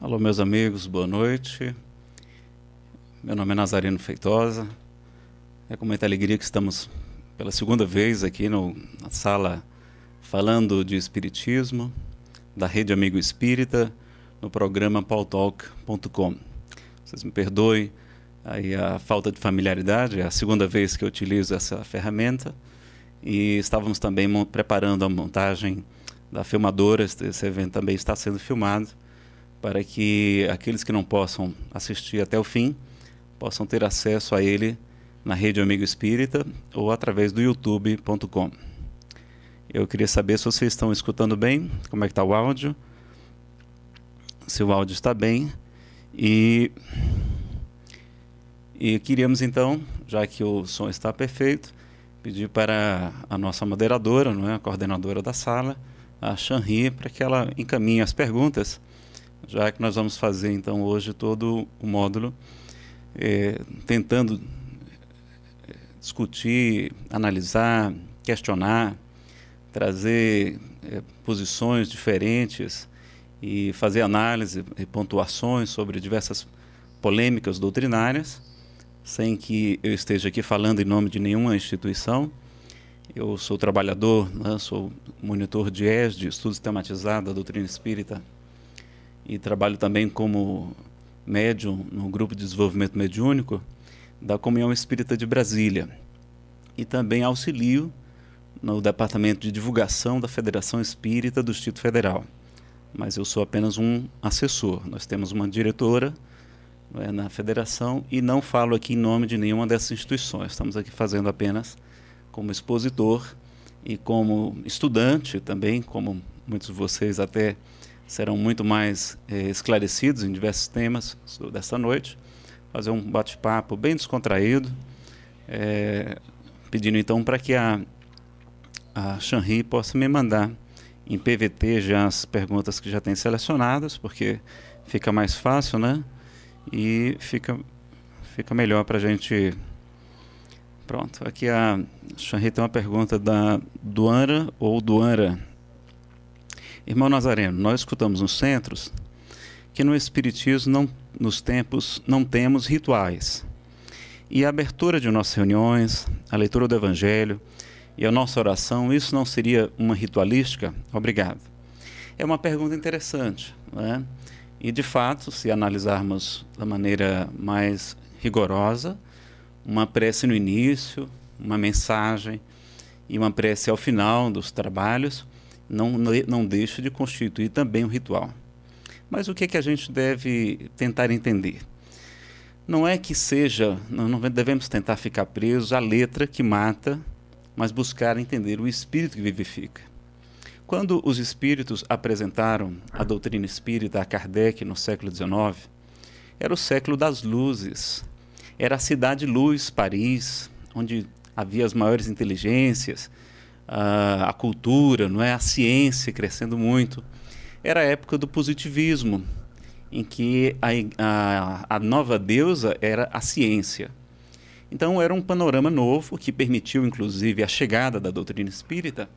Alô, meus amigos, boa noite. Meu nome é Nazarino Feitosa. É com muita alegria que estamos pela segunda vez aqui no, na sala falando de Espiritismo, da Rede Amigo Espírita, no programa pautalk.com. Vocês me perdoem aí a falta de familiaridade, é a segunda vez que eu utilizo essa ferramenta. E estávamos também preparando a montagem da filmadora, esse evento também está sendo filmado para que aqueles que não possam assistir até o fim possam ter acesso a ele na rede Amigo Espírita ou através do youtube.com. Eu queria saber se vocês estão escutando bem, como é que está o áudio, se o áudio está bem e e queríamos então, já que o som está perfeito, pedir para a nossa moderadora, não é, a coordenadora da sala, a Shanri, para que ela encaminhe as perguntas já que nós vamos fazer então hoje todo o módulo é, tentando é, discutir, analisar, questionar, trazer é, posições diferentes e fazer análise e pontuações sobre diversas polêmicas doutrinárias, sem que eu esteja aqui falando em nome de nenhuma instituição. Eu sou trabalhador, né, sou monitor de ESD, Estudos Tematizados da Doutrina Espírita e trabalho também como médium no grupo de desenvolvimento mediúnico da Comunhão Espírita de Brasília. E também auxilio no departamento de divulgação da Federação Espírita do Distrito Federal. Mas eu sou apenas um assessor. Nós temos uma diretora é, na federação e não falo aqui em nome de nenhuma dessas instituições. Estamos aqui fazendo apenas como expositor e como estudante também, como muitos de vocês até serão muito mais eh, esclarecidos em diversos temas desta noite. Fazer um bate-papo bem descontraído, eh, pedindo então para que a, a Shanri possa me mandar em PVT já as perguntas que já tem selecionadas, porque fica mais fácil, né? E fica, fica melhor para a gente. Pronto, aqui a Shanri tem uma pergunta da Duana ou Duana Irmão Nazareno, nós escutamos nos centros que no Espiritismo não, nos tempos não temos rituais. E a abertura de nossas reuniões, a leitura do Evangelho e a nossa oração, isso não seria uma ritualística? Obrigado. É uma pergunta interessante. Né? E, de fato, se analisarmos da maneira mais rigorosa, uma prece no início, uma mensagem e uma prece ao final dos trabalhos, não, não deixa de constituir também um ritual. Mas o que, é que a gente deve tentar entender? Não é que seja, não devemos tentar ficar presos à letra que mata, mas buscar entender o espírito que vivifica. Quando os espíritos apresentaram a doutrina espírita a Kardec no século XIX, era o século das luzes. Era a cidade luz, Paris, onde havia as maiores inteligências, a, a cultura, não é a ciência crescendo muito. Era a época do positivismo, em que a, a, a nova deusa era a ciência. Então era um panorama novo que permitiu, inclusive, a chegada da doutrina espírita.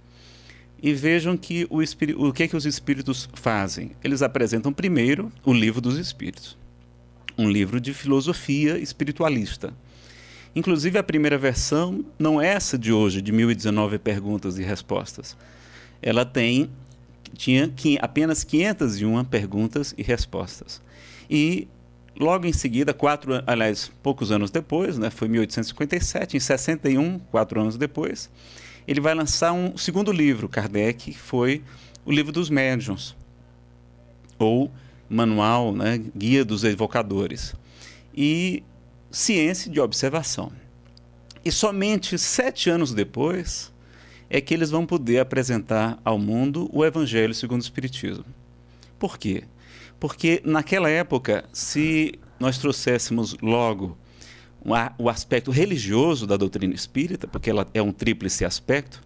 E vejam que o, o que é que os espíritos fazem. Eles apresentam primeiro o livro dos espíritos, um livro de filosofia espiritualista Inclusive, a primeira versão não é essa de hoje, de 1019 perguntas e respostas. Ela tem tinha apenas 501 perguntas e respostas. E logo em seguida, quatro, aliás, poucos anos depois, né, foi 1857, em 61, quatro anos depois, ele vai lançar um segundo livro, Kardec, que foi o Livro dos Médiuns, ou Manual, né, Guia dos Evocadores. E ciência de observação. E somente sete anos depois é que eles vão poder apresentar ao mundo o Evangelho segundo o Espiritismo. Por quê? Porque naquela época, se nós trouxéssemos logo o aspecto religioso da doutrina espírita, porque ela é um tríplice aspecto,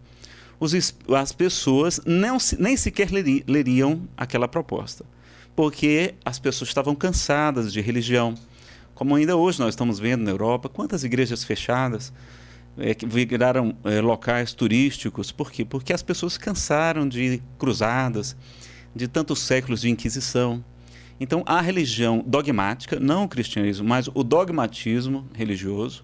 as pessoas nem sequer leriam aquela proposta. Porque as pessoas estavam cansadas de religião, como ainda hoje nós estamos vendo na Europa, quantas igrejas fechadas é, que viraram é, locais turísticos. Por quê? Porque as pessoas cansaram de cruzadas, de tantos séculos de Inquisição. Então, a religião dogmática, não o cristianismo, mas o dogmatismo religioso,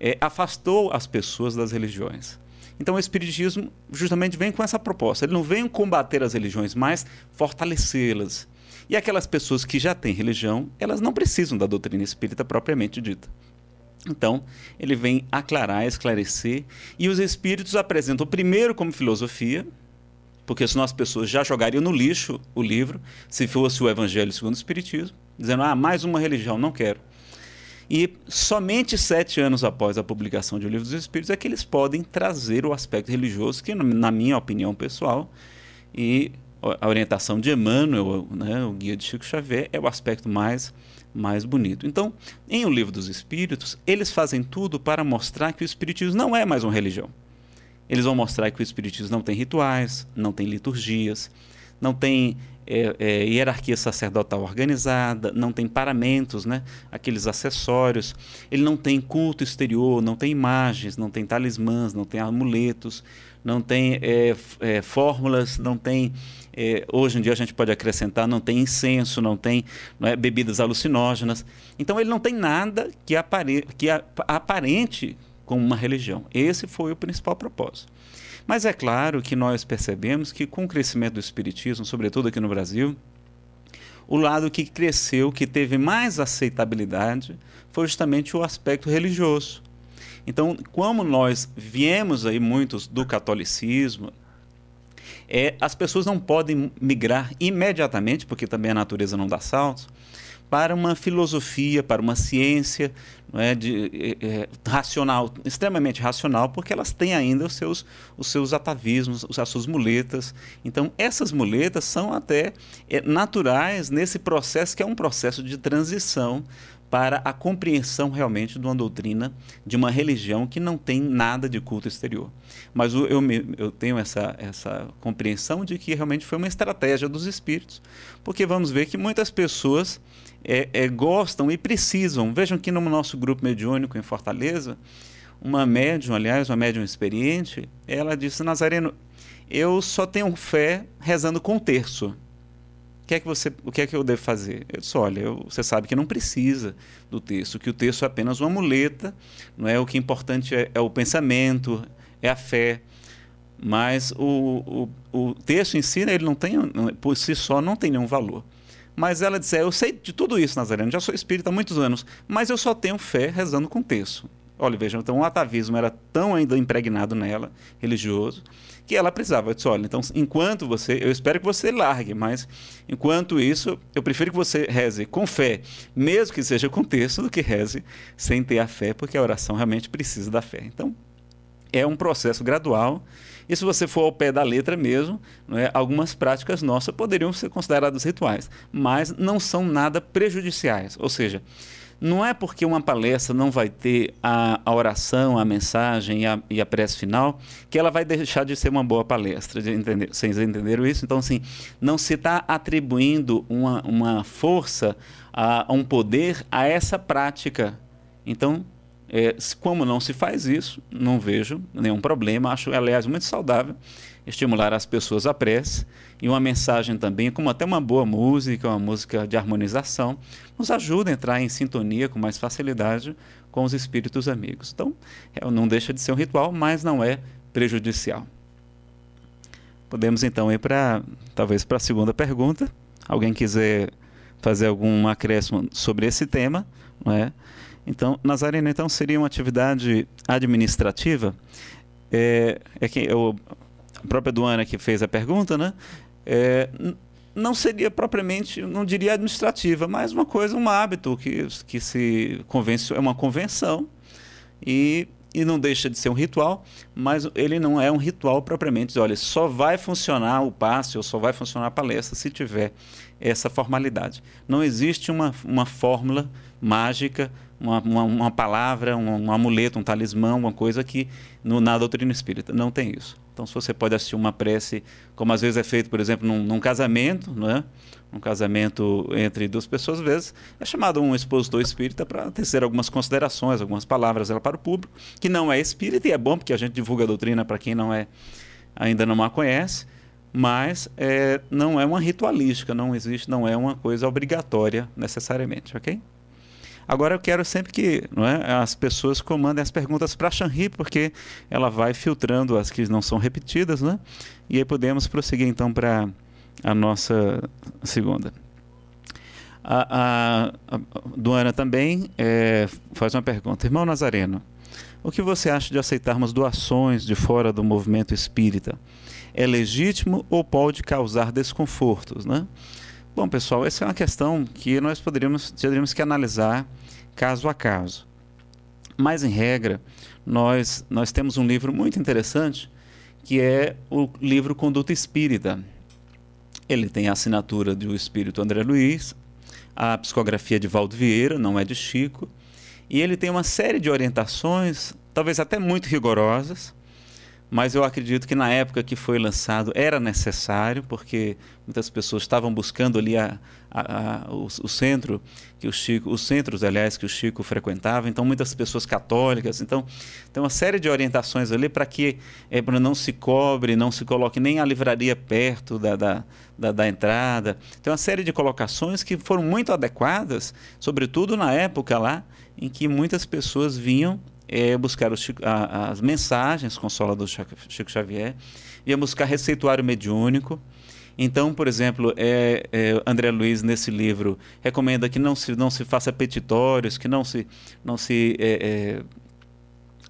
é, afastou as pessoas das religiões. Então, o Espiritismo justamente vem com essa proposta. Ele não vem combater as religiões, mas fortalecê-las, e aquelas pessoas que já têm religião, elas não precisam da doutrina espírita propriamente dita. Então, ele vem aclarar, esclarecer, e os espíritos apresentam primeiro como filosofia, porque senão as pessoas já jogariam no lixo o livro, se fosse o Evangelho segundo o Espiritismo, dizendo, ah, mais uma religião, não quero. E somente sete anos após a publicação de O Livro dos Espíritos é que eles podem trazer o aspecto religioso, que, na minha opinião pessoal, e a orientação de Emmanuel, né, o guia de Chico Xavier, é o aspecto mais, mais bonito. Então, em O Livro dos Espíritos, eles fazem tudo para mostrar que o Espiritismo não é mais uma religião. Eles vão mostrar que o Espiritismo não tem rituais, não tem liturgias, não tem é, é, hierarquia sacerdotal organizada, não tem paramentos, né? aqueles acessórios, ele não tem culto exterior, não tem imagens, não tem talismãs, não tem amuletos, não tem é, é fórmulas, não tem é, hoje em dia a gente pode acrescentar, não tem incenso, não tem não é, bebidas alucinógenas. Então ele não tem nada que, apare que aparente com uma religião. Esse foi o principal propósito. Mas é claro que nós percebemos que com o crescimento do espiritismo, sobretudo aqui no Brasil, o lado que cresceu, que teve mais aceitabilidade, foi justamente o aspecto religioso. Então, como nós viemos aí muitos do catolicismo, é, as pessoas não podem migrar imediatamente, porque também a natureza não dá saltos, para uma filosofia, para uma ciência não é, de, é, é racional, extremamente racional, porque elas têm ainda os seus, os seus atavismos, as suas muletas. Então, essas muletas são até é, naturais nesse processo, que é um processo de transição para a compreensão realmente de uma doutrina, de uma religião que não tem nada de culto exterior. Mas eu, eu, tenho essa, essa compreensão de que realmente foi uma estratégia dos espíritos, porque vamos ver que muitas pessoas é, é, gostam e precisam. Vejam que no nosso grupo mediúnico em Fortaleza, uma médium, aliás, uma médium experiente, ela disse: Nazareno, eu só tenho fé rezando com terço. O que é que você, o que é que eu devo fazer? Eu disse, olha, eu, você sabe que não precisa do texto, que o texto é apenas uma muleta, não é? O que é importante é, é o pensamento, é a fé, mas o, o, o texto em si, né, ele não tem, por si só, não tem nenhum valor. Mas ela disse, é, eu sei de tudo isso, Nazareno, já sou espírita há muitos anos, mas eu só tenho fé rezando com o texto. Olha, vejam, então o atavismo era tão ainda impregnado nela, religioso, que ela precisava. Eu disse, olha, então enquanto você, eu espero que você largue, mas enquanto isso, eu prefiro que você reze com fé, mesmo que seja com texto, do que reze sem ter a fé, porque a oração realmente precisa da fé. Então, é um processo gradual. E se você for ao pé da letra mesmo, é, algumas práticas nossas poderiam ser consideradas rituais, mas não são nada prejudiciais. Ou seja, não é porque uma palestra não vai ter a, a oração, a mensagem e a, e a prece final que ela vai deixar de ser uma boa palestra. Entender, vocês entenderam isso? Então, assim, não se está atribuindo uma, uma força, a, a, um poder a essa prática. Então, é, como não se faz isso, não vejo nenhum problema. Acho, aliás, muito saudável estimular as pessoas à prece e uma mensagem também, como até uma boa música, uma música de harmonização, nos ajuda a entrar em sintonia com mais facilidade com os espíritos amigos. Então, é, não deixa de ser um ritual, mas não é prejudicial. Podemos então ir para, talvez, para a segunda pergunta. Alguém quiser fazer algum acréscimo sobre esse tema, não é? Então, Nazarena, então, seria uma atividade administrativa? É, é que eu, a própria Duana que fez a pergunta, né? é, não seria propriamente, não diria administrativa, mas uma coisa, um hábito que, que se convence, é uma convenção e, e não deixa de ser um ritual, mas ele não é um ritual propriamente. olha, só vai funcionar o passe ou só vai funcionar a palestra se tiver essa formalidade. Não existe uma, uma fórmula mágica, uma, uma, uma palavra, um, um, amuleto, um talismã, uma coisa que no, na doutrina espírita não tem isso. Então, se você pode assistir uma prece, como às vezes é feito, por exemplo, num, num casamento, né? um casamento entre duas pessoas, às vezes é chamado um expositor espírita para tecer algumas considerações, algumas palavras para o público, que não é espírita, e é bom porque a gente divulga a doutrina para quem não é ainda não a conhece, mas é, não é uma ritualística, não existe, não é uma coisa obrigatória necessariamente, ok? Agora eu quero sempre que não é, as pessoas comandem as perguntas para a Shanri, porque ela vai filtrando as que não são repetidas, né? E aí podemos prosseguir então para a nossa segunda. A, a, a Duana também é, faz uma pergunta. Irmão Nazareno, o que você acha de aceitarmos doações de fora do movimento espírita? É legítimo ou pode causar desconfortos, né? Bom, pessoal, essa é uma questão que nós poderíamos teríamos que analisar caso a caso. Mas, em regra, nós, nós temos um livro muito interessante que é o livro Conduta Espírita. Ele tem a assinatura do espírito André Luiz, a psicografia de Valdo Vieira, não é de Chico, e ele tem uma série de orientações, talvez até muito rigorosas, mas eu acredito que na época que foi lançado era necessário, porque muitas pessoas estavam buscando ali a, a, a, o, o, centro que o Chico, os centros, aliás, que o Chico frequentava. Então muitas pessoas católicas. Então tem uma série de orientações ali para que é, não se cobre, não se coloque nem a livraria perto da, da, da, da entrada. Tem uma série de colocações que foram muito adequadas, sobretudo na época lá em que muitas pessoas vinham é, buscar Chico, a, as mensagens consoladoras do Chico, Xavier, ia buscar receituário mediúnico. Então, por exemplo, é, é, André Luiz, nesse livro, recomenda que não se, não se faça petitórios, que não se, não se é,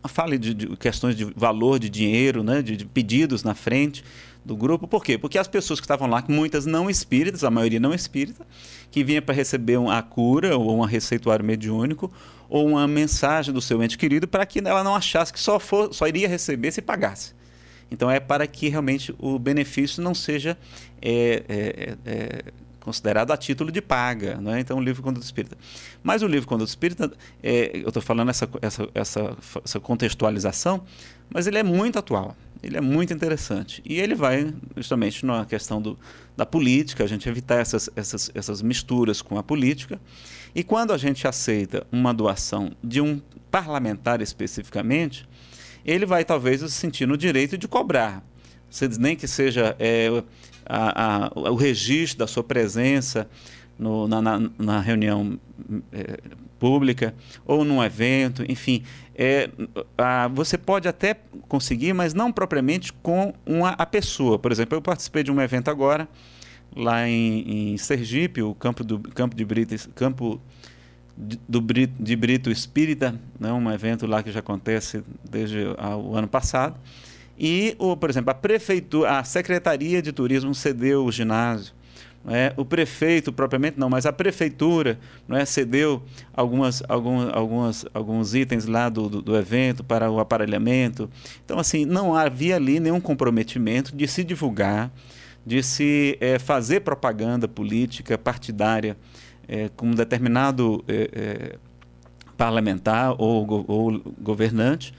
é fale de, de, questões de valor de dinheiro, né, de, de pedidos na frente do grupo. Por quê? Porque as pessoas que estavam lá, muitas não espíritas, a maioria não espírita, que vinha para receber uma a cura ou um receituário mediúnico ou uma mensagem do seu ente querido para que ela não achasse que só, for, só iria receber se pagasse. Então é para que realmente o benefício não seja é, é, é, é considerado a título de paga, não é? Então, o livro Conduta Espírita. Mas o livro Conduta Espírita, é, eu estou falando essa, essa, essa, essa, contextualização, mas ele é muito atual. Ele é muito interessante. E ele vai justamente na questão do, da política, a gente evitar essas, essas, essas misturas com a política. E quando a gente aceita uma doação de um parlamentar especificamente, ele vai talvez se sentir no direito de cobrar. Nem que seja é, a, a, o registro da sua presença, no, na, na, na, reunião é, pública ou num evento, enfim. É, a, você pode até conseguir, mas não propriamente com uma, a pessoa. Por exemplo, eu participei de um evento agora, lá em, em Sergipe, o campo, do, campo de Brito, campo de, do Brito, de Brito Espírita, né, um evento lá que já acontece desde ah, o ano passado. E, o, por exemplo, a prefeitura, a Secretaria de Turismo cedeu o ginásio né? o prefeito, propriamente não, mas a prefeitura né, cedeu algumas, algumas, alguns itens lá do, do, do, evento para o aparelhamento. Então, assim, não havia ali nenhum comprometimento de se divulgar, de se é, fazer propaganda política, partidária, eh, com um determinado eh, parlamentar ou, ou governante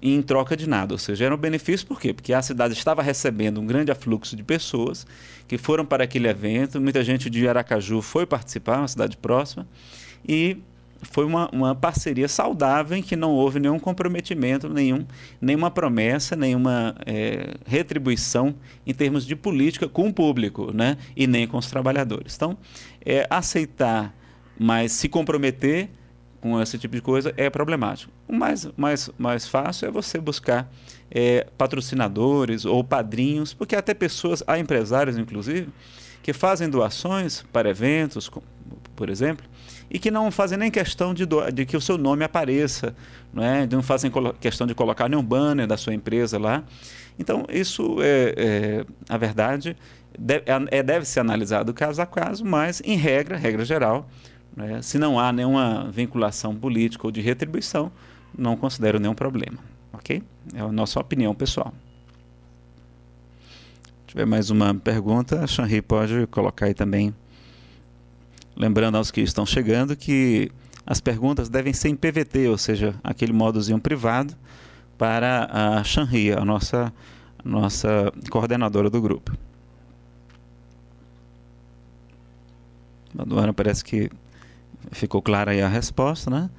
em troca de nada. Ou seja, era um benefício por quê? Porque a cidade estava recebendo um grande afluxo de pessoas que foram para aquele evento, muita gente de Aracaju foi participar, uma cidade próxima, e foi uma, uma parceria saudável em que não houve nenhum comprometimento, nenhum, nenhuma promessa, nenhuma é, retribuição em termos de política com o público né? e nem com os trabalhadores. Então, é, aceitar, mas se comprometer com esse tipo de coisa é problemático. O mais, mais, mais fácil é você buscar é, patrocinadores ou padrinhos, porque até pessoas, há empresários inclusive, que fazem doações para eventos, por exemplo, e que não fazem nem questão de, do, de que o seu nome apareça, não, é? não fazem questão de colocar nenhum banner da sua empresa lá. Então, isso, é, é a verdade, deve, é, é deve ser analisado caso a caso, mas, em regra, regra geral, né? Se não há nenhuma vinculação política ou de retribuição, não considero nenhum problema. Ok? É a nossa opinião pessoal. Se tiver mais uma pergunta, a Shanri pode colocar aí também. Lembrando aos que estão chegando que as perguntas devem ser em PVT, ou seja, aquele modozinho privado, para a Shanri, a nossa, a nossa coordenadora do grupo. Maduana parece que Ficou clara aí a resposta, né?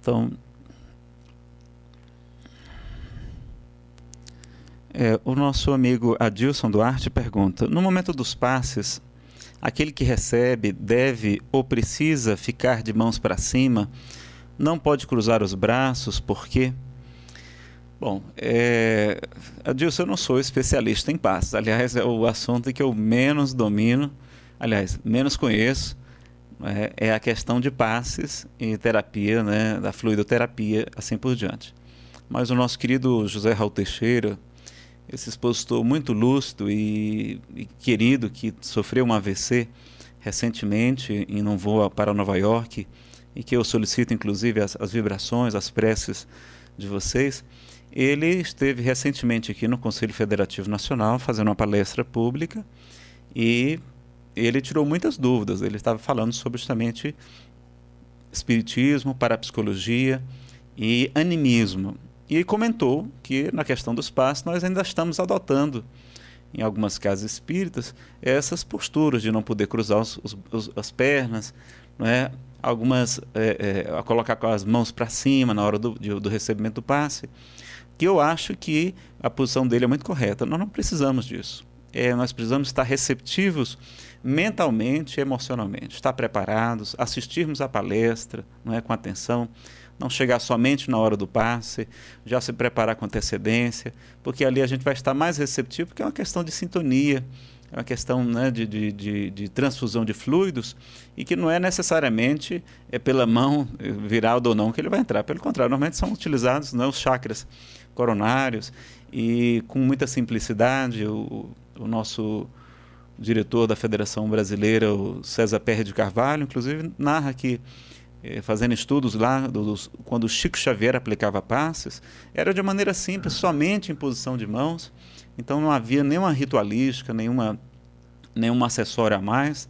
Então, é, o nosso amigo Adilson Duarte pergunta: no momento dos passes, aquele que recebe deve ou precisa ficar de mãos para cima, não pode cruzar os braços, por quê? Bom, é, Adilson, eu não sou especialista em passes. Aliás, é o assunto que eu menos domino, aliás, menos conheço é, é a questão de passes e terapia, né, da fluidoterapia, assim por diante. Mas o nosso querido José Raul Teixeira, esse expositor muito lúcido e, e querido que sofreu um AVC recentemente e não voa para Nova York e que eu solicito inclusive as, as vibrações, as preces de vocês, ele esteve recentemente aqui no Conselho Federativo Nacional fazendo uma palestra pública e ele tirou muitas dúvidas. Ele estava falando sobre justamente espiritismo, parapsicologia e animismo. E comentou que na questão dos passos nós ainda estamos adotando em algumas casas espíritas essas posturas de não poder cruzar os, os, as pernas, né? algumas é, é, a colocar com as mãos para cima na hora do, de, do recebimento do passe, que eu acho que a posição dele é muito correta. Nós não precisamos disso. É, nós precisamos estar receptivos mentalmente e emocionalmente, estar preparados, assistirmos a palestra não é, com atenção, não chegar somente na hora do passe, já se preparar com antecedência, porque ali a gente vai estar mais receptivo, porque é uma questão de sintonia, é uma questão né, de, de, de, de, transfusão de fluidos e que não é necessariamente é pela mão eh, virada ou não que ele vai entrar. Pelo contrário, normalmente são utilizados né, os chakras coronários e com muita simplicidade o, o nosso diretor da Federação Brasileira, o César Pérez de Carvalho, inclusive narra que eh, fazendo estudos lá dos, quando Chico Xavier aplicava passes, era de maneira simples, somente em posição de mãos. Então não havia nenhuma ritualística, nenhuma, nenhum acessório a mais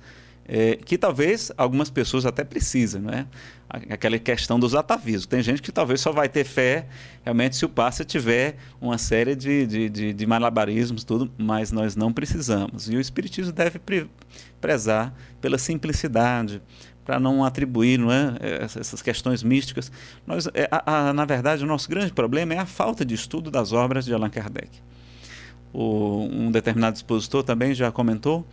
é, que talvez algumas pessoas até precisam, né? Aquela questão dos atavisos. Tem gente que talvez só vai ter fé realmente se o passe tiver uma série de, de, de, de malabarismos, tudo, mas nós não precisamos. E o Espiritismo deve pre prezar pela simplicidade, para não atribuir não é, essas questões místicas. Nós, é, a, a, na verdade, o nosso grande problema é a falta de estudo das obras de Allan Kardec. O, um determinado expositor também já comentou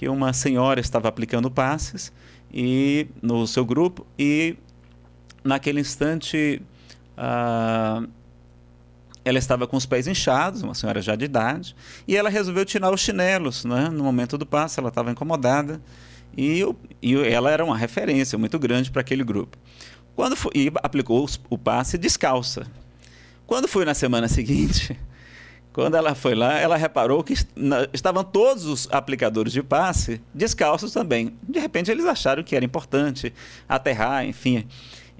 que uma senhora estava aplicando passes e no seu grupo e naquele instante uh, ela estava com os pés inchados, uma senhora já de idade, e ela resolveu tirar os chinelos, né? No momento do passe ela estava incomodada e, eu, e ela era uma referência muito grande para aquele grupo. Quando foi, e aplicou o passe descalça. Quando foi na semana seguinte quando ela foi lá, ela reparou que estavam todos os aplicadores de passe descalços também. De repente, eles acharam que era importante aterrar, enfim.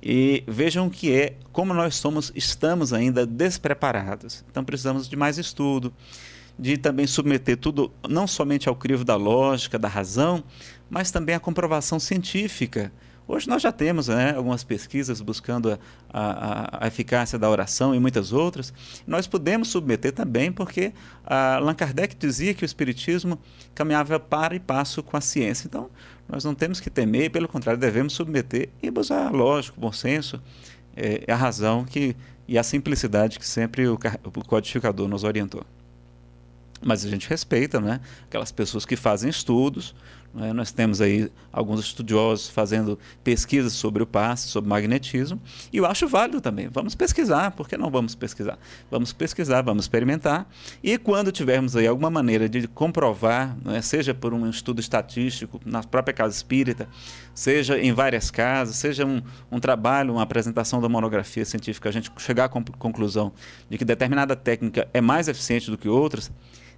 E vejam que é como nós somos, estamos ainda despreparados. Então, precisamos de mais estudo, de também submeter tudo não somente ao crivo da lógica, da razão, mas também à comprovação científica Hoje nós já temos né, algumas pesquisas buscando a, a, a, eficácia da oração e muitas outras. Nós podemos submeter também, porque ah, Allan Kardec dizia que o Espiritismo caminhava para e passo com a ciência. Então, nós não temos que temer, pelo contrário, devemos submeter e usar lógico, bom senso, é, é, a razão que, e a simplicidade que sempre o, o codificador nos orientou mas a gente respeita, né? Aquelas pessoas que fazem estudos, né? nós temos aí alguns estudiosos fazendo pesquisas sobre o passe, sobre magnetismo, e eu acho válido também. Vamos pesquisar, por que não vamos pesquisar? Vamos pesquisar, vamos experimentar, e quando tivermos aí alguma maneira de comprovar, né, seja por um estudo estatístico, na própria casa espírita, seja em várias casas, seja um, um trabalho, uma apresentação da monografia científica, a gente chegar à conclusão de que determinada técnica é mais eficiente do que outras,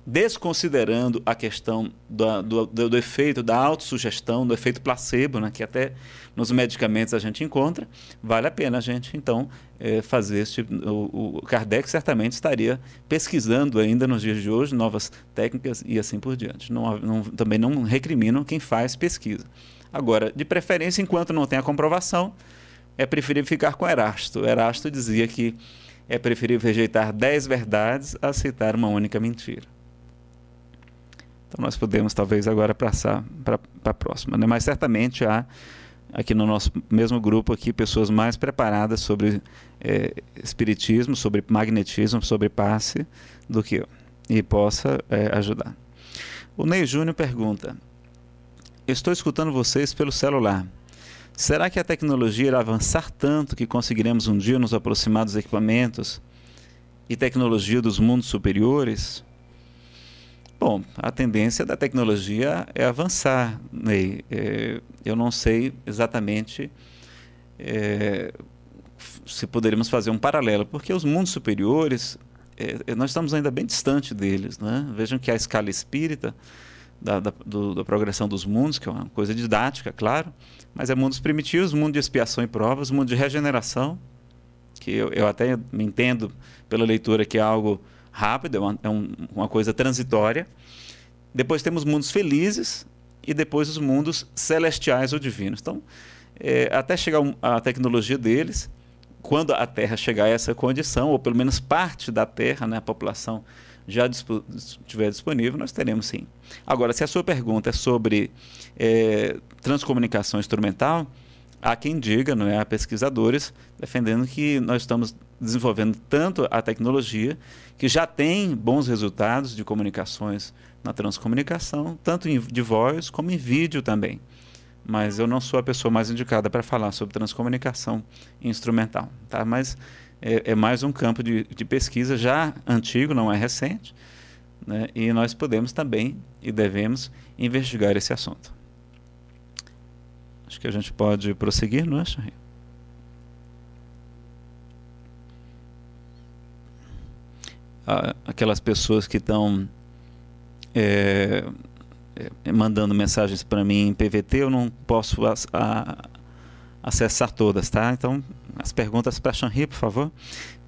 desconsiderando a questão do, do, do, do efeito da autossugestão, do efeito placebo, né, que até nos medicamentos a gente encontra, vale a pena a gente, então, é, fazer esse tipo. O, o Kardec certamente estaria pesquisando ainda nos dias de hoje novas técnicas e assim por diante. Não, não, também não recriminam quem faz pesquisa. Agora, de preferência, enquanto não tem a comprovação, é preferível ficar com Erasto. Erasto dizia que é preferível rejeitar dez verdades a aceitar uma única mentira. Então nós podemos talvez agora passar para a próxima, né? Mas certamente há aqui no nosso mesmo grupo aqui pessoas mais preparadas sobre é, espiritismo, sobre magnetismo, sobre passe do que eu e possa é, ajudar. O Ney Júnior pergunta: Estou escutando vocês pelo celular. Será que a tecnologia irá avançar tanto que conseguiremos um dia nos aproximar dos equipamentos e tecnologia dos mundos superiores? Bom, a tendência da tecnologia é avançar, Ney. É, eu não sei exatamente é, se poderíamos fazer um paralelo, porque os mundos superiores, é, é, nós estamos ainda bem distante deles. Né? Vejam que a escala espírita, da, da, do, da, progressão dos mundos, que é uma coisa didática, claro, mas é mundos primitivos, mundo de expiação e provas, mundo de regeneração, que eu, eu até me entendo pela leitura que é algo rápido, é uma, é um, uma coisa transitória. Depois temos mundos felizes e depois os mundos celestiais ou divinos. Então, é, até chegar a tecnologia deles, quando a Terra chegar a essa condição, ou pelo menos parte da Terra, né, a população já disp estiver disponível, nós teremos sim. Agora, se a sua pergunta é sobre é, transcomunicação instrumental, há quem diga, não é? há pesquisadores defendendo que nós estamos desenvolvendo tanto a tecnologia, que já tem bons resultados de comunicações na transcomunicação, tanto em, de voz como em vídeo também. Mas eu não sou a pessoa mais indicada para falar sobre transcomunicação instrumental. Tá? Mas é, é mais um campo de, de pesquisa já antigo, não é recente. Né? e nós podemos também e devemos investigar esse assunto. Acho que a gente pode prosseguir, não é, Charlie? a, aquelas pessoas que estão é, é, mandando mensagens para mim em PVT, eu não posso a, a, acessar todas, tá? Então, as perguntas para a Shanri, por favor,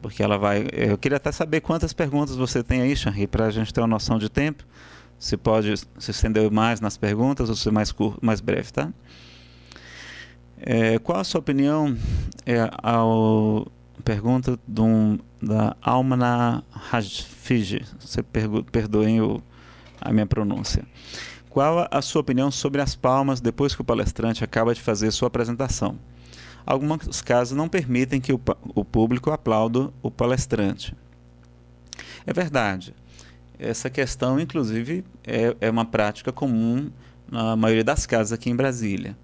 porque ela vai. Eu queria até saber quantas perguntas você tem aí, Shanri, para a gente ter uma noção de tempo. Se pode se estender mais nas perguntas ou ser é mais, curto, mais breve, tá? É, qual a sua opinião é, ao pergunta de um da Almana Hajfiji. Você perdoem a minha pronúncia. Qual a sua opinião sobre as palmas depois que o palestrante acaba de fazer sua apresentação? Alguns casos não permitem que o, o público aplaude o palestrante. É verdade. Essa questão, inclusive, é, é uma prática comum na maioria das casas aqui em Brasília.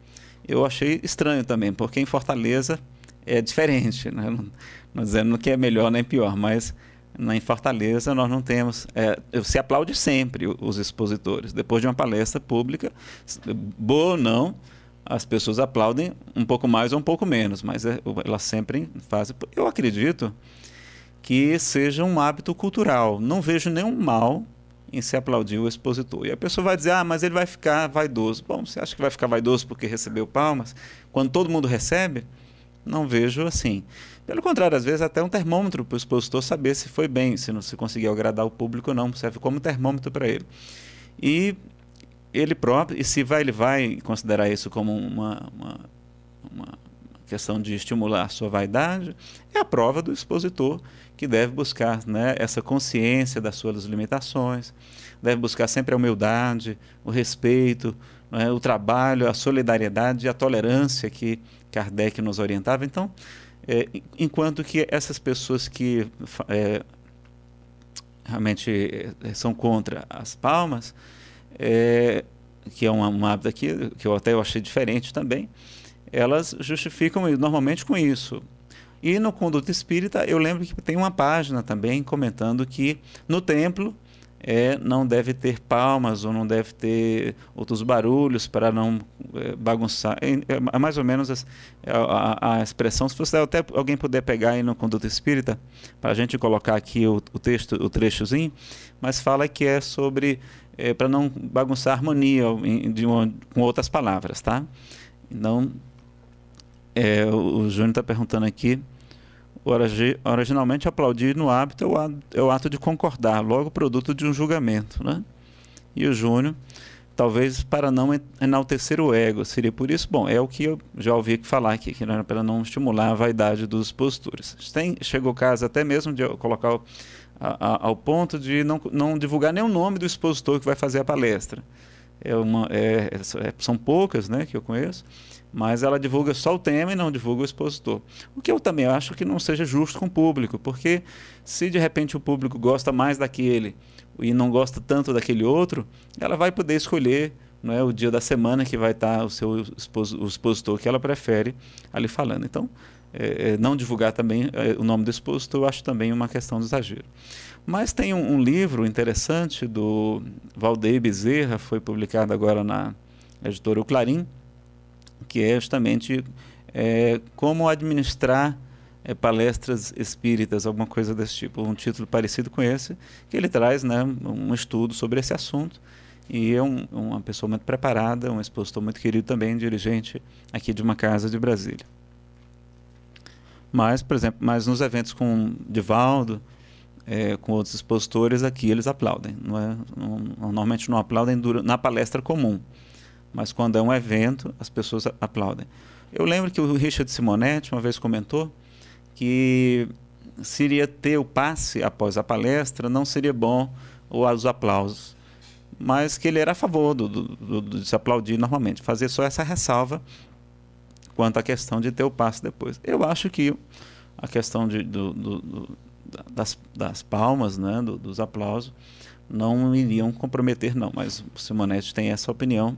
Eu achei estranho também, porque em Fortaleza é diferente, né? não, não dizendo que é melhor nem pior, mas na, em Fortaleza nós não temos. É, se aplaude sempre os expositores. Depois de uma palestra pública, boa ou não, as pessoas aplaudem um pouco mais ou um pouco menos, mas é, elas sempre fazem. Eu acredito que seja um hábito cultural. Não vejo nenhum mal em se aplaudir o expositor. E a pessoa vai dizer, ah, mas ele vai ficar vaidoso. Bom, você acha que vai ficar vaidoso porque recebeu palmas? Quando todo mundo recebe, não vejo assim. Pelo contrário, às vezes até um termômetro para o expositor saber se foi bem, se não se conseguiu agradar o público ou não, serve como termômetro para ele. E ele próprio, e se vai, ele vai considerar isso como uma, uma, uma questão de estimular a sua vaidade, é a prova do expositor que deve buscar né, essa consciência das suas limitações, deve buscar sempre a humildade, o respeito, né, o trabalho, a solidariedade e a tolerância que Kardec nos orientava. Então, é, enquanto que essas pessoas que é, realmente é, é, são contra as palmas, é, que é um, hábito aqui que eu até eu achei diferente também, elas justificam normalmente com isso. E no Conduta Espírita, eu lembro que tem uma página também comentando que no templo é, não deve ter palmas ou não deve ter outros barulhos para não é, bagunçar. É, é, é mais ou menos é, a, a, expressão. Se você até alguém puder pegar aí no Conduta Espírita, para a gente colocar aqui o, o, texto, o trechozinho, mas fala que é sobre é, para não bagunçar a harmonia em, de uma, com outras palavras, tá? Então, o Júnior está perguntando aqui Originalmente, aplaudir no hábito é o ato de concordar, logo produto de um julgamento. Né? E o Júnior, talvez para não enaltecer o ego, seria por isso. Bom, é o que eu já ouvi falar aqui, que era para não estimular a vaidade dos postures. chegou o caso até mesmo de colocar ao, a, ao ponto de não, não divulgar nem o nome do expositor que vai fazer a palestra é uma, é, é, são poucas né, que eu conheço, mas ela divulga só o tema e não divulga o expositor. O que eu também acho que não seja justo com o público, porque se de repente o público gosta mais daquele e não gosta tanto daquele outro, ela vai poder escolher não é, o dia da semana que vai estar o seu o expositor que ela prefere ali falando. Então, é, é não divulgar também é, o nome do expositor, eu acho também uma questão de exagero. Mas tem um, um livro interessante do Valdeir Bezerra, foi publicado agora na editora O Clarim, que é justamente é, Como Administrar é, Palestras Espíritas, alguma coisa desse tipo, um título parecido com esse, que ele traz né, um estudo sobre esse assunto. E é um, uma pessoa muito preparada, um expositor muito querido também, dirigente aqui de uma casa de Brasília. Mas, por exemplo, mas nos eventos com Divaldo, é, com outros expositores, aqui eles aplaudem. Não é, não, normalmente não aplaudem na palestra comum, mas quando é um evento, as pessoas aplaudem. Eu lembro que o Richard Simonetti uma vez comentou que seria ter o passe após a palestra, não seria bom os aplausos. Mas que ele era a favor do, do, do, de se aplaudir normalmente. Fazer só essa ressalva quanto à questão de ter o passe depois. Eu acho que a questão de, do, das, das palmas, né, do, dos aplausos, não iriam comprometer, não. Mas o Simonetti tem essa opinião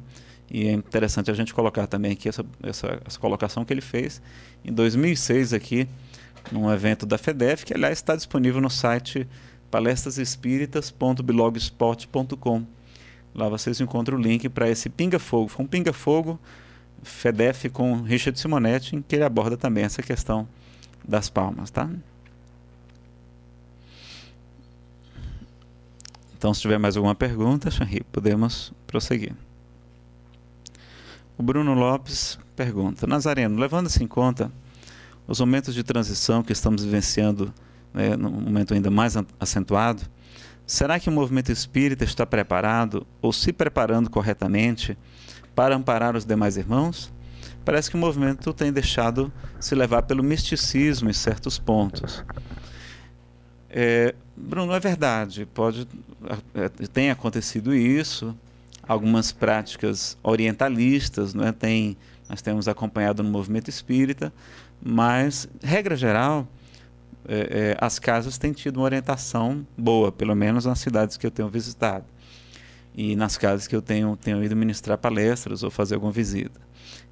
e é interessante a gente colocar também aqui essa, essa, essa colocação que ele fez em 2006 aqui, num evento da FEDEF, que aliás está disponível no site palestrasespiritas.blogspot.com. Lá vocês encontram o link para esse Pinga Fogo. Foi um Pinga Fogo FEDEF com Richard Simonetti, em que ele aborda também essa questão das palmas, tá? Então, se tiver mais alguma pergunta, Xanri, podemos prosseguir. O Bruno Lopes pergunta: Nazareno, levando-se em conta os momentos de transição que estamos vivenciando, né, num momento ainda mais acentuado, será que o movimento espírita está preparado ou se preparando corretamente para amparar os demais irmãos? Parece que o movimento tem deixado se levar pelo misticismo em certos pontos. É, Bruno, é verdade, pode é, tem acontecido isso. Algumas práticas orientalistas, não é? Tem, nós temos acompanhado no movimento espírita, mas regra geral é, é, as casas têm tido uma orientação boa, pelo menos nas cidades que eu tenho visitado e nas casas que eu tenho, tenho ido ministrar palestras ou fazer alguma visita.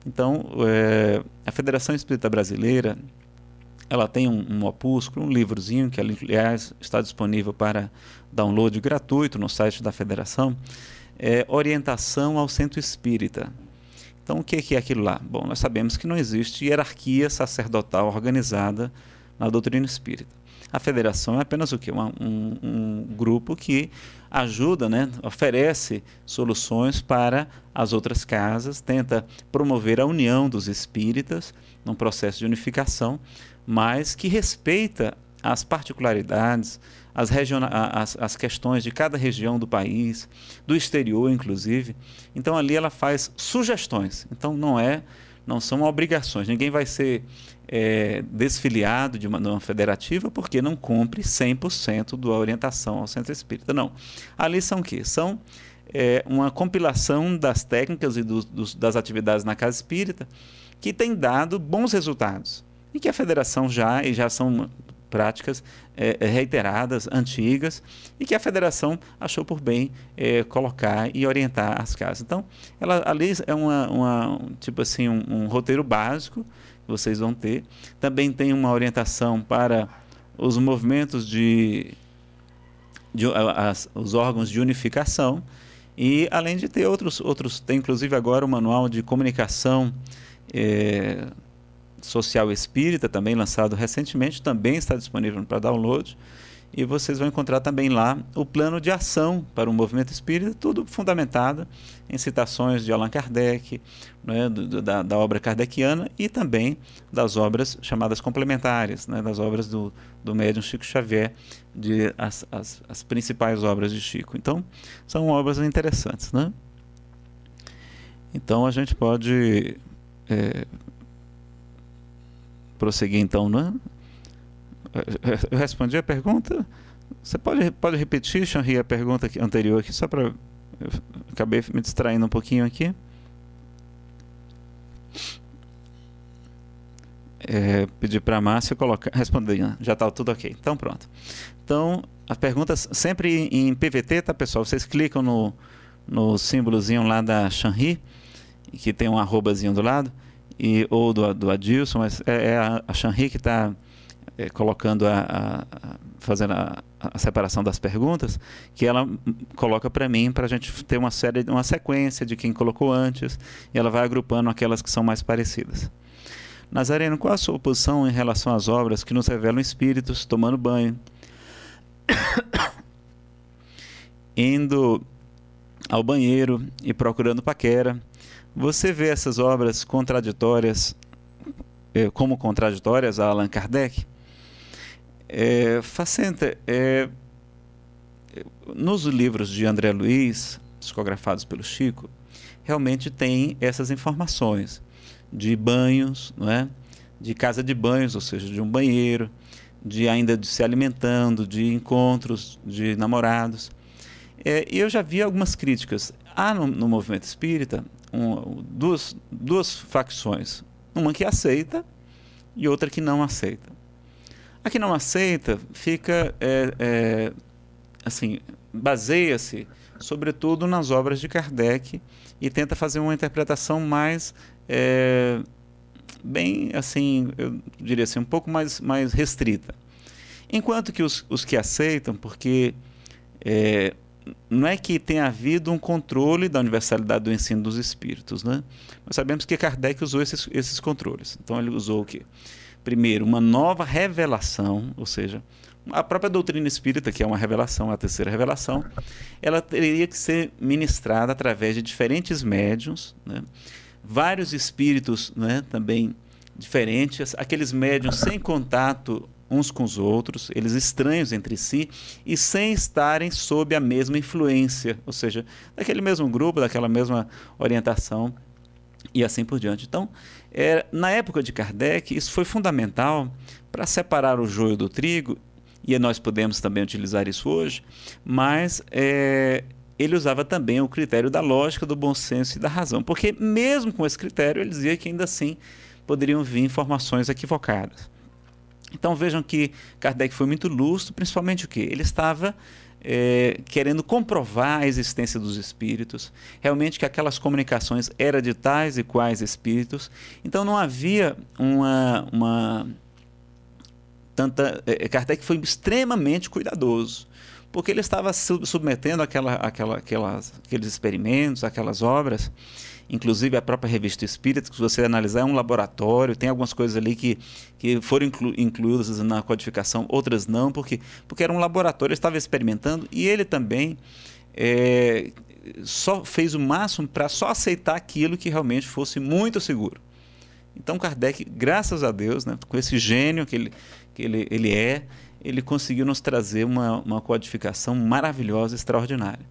Então, é, a Federação Espírita Brasileira ela tem um, um opúsculo, um livrozinho, que aliás está disponível para download gratuito no site da federação, é Orientação ao Centro Espírita. Então, o é que é aquilo lá? Bom, nós sabemos que não existe hierarquia sacerdotal organizada na doutrina espírita. A federação é apenas o quê? Uma, um, um, grupo que ajuda, né? oferece soluções para as outras casas, tenta promover a união dos espíritas num processo de unificação mas que respeita as particularidades, as, as, as, questões de cada região do país, do exterior, inclusive. Então, ali ela faz sugestões. Então, não é não são obrigações. Ninguém vai ser é, desfiliado de uma, de uma federativa porque não cumpre 100% da orientação ao centro espírita. Não. Ali são o quê? São é, uma compilação das técnicas e do, das atividades na casa espírita que tem dado bons resultados e que a federação já, e já são práticas é, é, reiteradas, antigas, e que a federação achou por bem é, colocar e orientar as casas. Então, ela, a lei é uma, uma tipo assim, um, um, roteiro básico que vocês vão ter. Também tem uma orientação para os movimentos de, de as, os órgãos de unificação e além de ter outros outros tem inclusive agora o um manual de comunicação é, Social Espírita, também lançado recentemente, também está disponível para download. E vocês vão encontrar também lá o plano de ação para o movimento espírita, tudo fundamentado em citações de Allan Kardec, né, do, da, da, obra kardeciana e também das obras chamadas complementares, né, das obras do, do médium Chico Xavier, de as, as, as principais obras de Chico. Então, são obras interessantes. Né? Então, a gente pode é, prosseguir então, não é? Eu respondi a pergunta? Você pode, pode repetir, Xanri, a pergunta anterior aqui, só para. Acabei me distraindo um pouquinho aqui. É, pedir para a Márcia colocar, responder, né? já está tudo ok. Então, pronto. Então, as perguntas sempre em PVT, tá, pessoal? Vocês clicam no, no símbolozinho lá da Xanri, que tem um arrobazinho do lado, e, ou do, do Adilson, mas é, é a, a Xanri que está é, colocando a, a fazendo a, a, separação das perguntas, que ela coloca para mim para a gente ter uma série, uma sequência de quem colocou antes, e ela vai agrupando aquelas que são mais parecidas. Nazareno, qual a sua posição em relação às obras que nos revelam espíritos tomando banho, indo ao banheiro e procurando paquera, você vê essas obras contraditórias eh, como contraditórias a Allan Kardec? É, Facenta, é, nos livros de André Luiz, psicografados pelo Chico, realmente tem essas informações de banhos, não é? de casa de banhos, ou seja, de um banheiro, de ainda de se alimentando, de encontros de namorados. É, e eu já vi algumas críticas. Há no, no movimento espírita um, duas, duas facções. Uma que aceita e outra que não aceita. A que não aceita fica, é, é, assim, baseia-se sobretudo nas obras de Kardec e tenta fazer uma interpretação mais é, bem, assim, eu diria assim, um pouco mais, mais restrita. Enquanto que os, os que aceitam, porque é, não é que tenha havido um controle da universalidade do ensino dos espíritos, né? Nós sabemos que Kardec usou esses, esses controles. Então ele usou o quê? Primeiro, uma nova revelação, ou seja, a própria doutrina espírita, que é uma revelação, a terceira revelação, ela teria que ser ministrada através de diferentes médiums, né? vários espíritos né, também diferentes, aqueles médiums sem contato uns com os outros, eles estranhos entre si e sem estarem sob a mesma influência, ou seja, daquele mesmo grupo, daquela mesma orientação e assim por diante. Então, é, na época de Kardec, isso foi fundamental para separar o joio do trigo, e nós podemos também utilizar isso hoje, mas é, ele usava também o critério da lógica, do bom senso e da razão, porque mesmo com esse critério, ele dizia que ainda assim poderiam vir informações equivocadas. Então vejam que Kardec foi muito lustro, principalmente o que? Ele estava é, querendo comprovar a existência dos espíritos, realmente que aquelas comunicações eram de tais e quais espíritos. Então não havia uma. uma tanta, é, Kardec foi extremamente cuidadoso, porque ele estava submetendo aquela, aquela, aquelas, aqueles experimentos, aquelas obras inclusive a própria revista Espírita, que se você analisar é um laboratório, tem algumas coisas ali que que foram inclu incluídas na codificação, outras não, porque, porque era um laboratório, estava experimentando e ele também é, só fez o máximo para só aceitar aquilo que realmente fosse muito seguro. Então Kardec, graças a Deus, né, com esse gênio que ele, que ele, ele é, ele conseguiu nos trazer uma, uma codificação maravilhosa, extraordinária.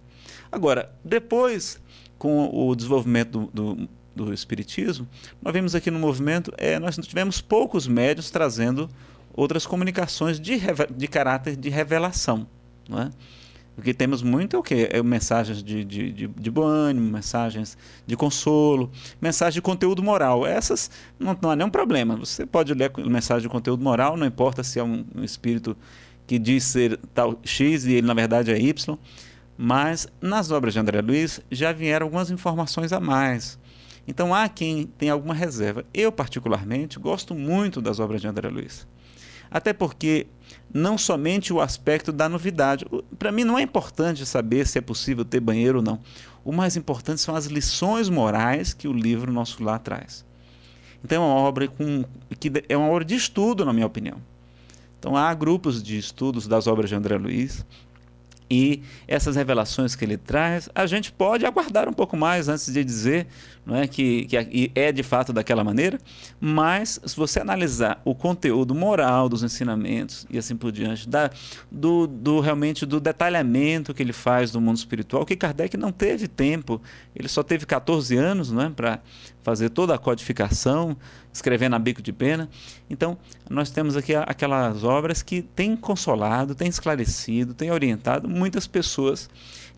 Agora, depois, com o desenvolvimento do, do do espiritismo, nós vimos aqui no movimento, é, nós tivemos poucos médios trazendo outras comunicações de, de caráter de revelação. Não é? O que temos muito é o quê? É mensagens de, de, de, de bom ânimo, mensagens de consolo, mensagens de conteúdo moral. Essas não, não há nenhum problema. Você pode ler mensagem de conteúdo moral, não importa se é um, um espírito que diz ser tal X e ele na verdade é Y. Mas nas obras de André Luiz já vieram algumas informações a mais então há quem tem alguma reserva. Eu, particularmente, gosto muito das obras de André Luiz. Até porque não somente o aspecto da novidade. Para mim não é importante saber se é possível ter banheiro ou não. O mais importante são as lições morais que o livro Nosso lá traz. Então é uma obra com, que é uma obra de estudo, na minha opinião. Então há grupos de estudos das obras de André Luiz e essas revelações que ele traz, a gente pode aguardar um pouco mais antes de dizer não é que, que é de fato daquela maneira, mas se você analisar o conteúdo moral dos ensinamentos e assim por diante, da, do, do realmente do detalhamento que ele faz do mundo espiritual, que Kardec não teve tempo, ele só teve 14 anos não é, para fazer toda a codificação, escrevendo a bico de pena. Então, nós temos aqui aquelas obras que têm consolado, têm esclarecido, têm orientado muitas pessoas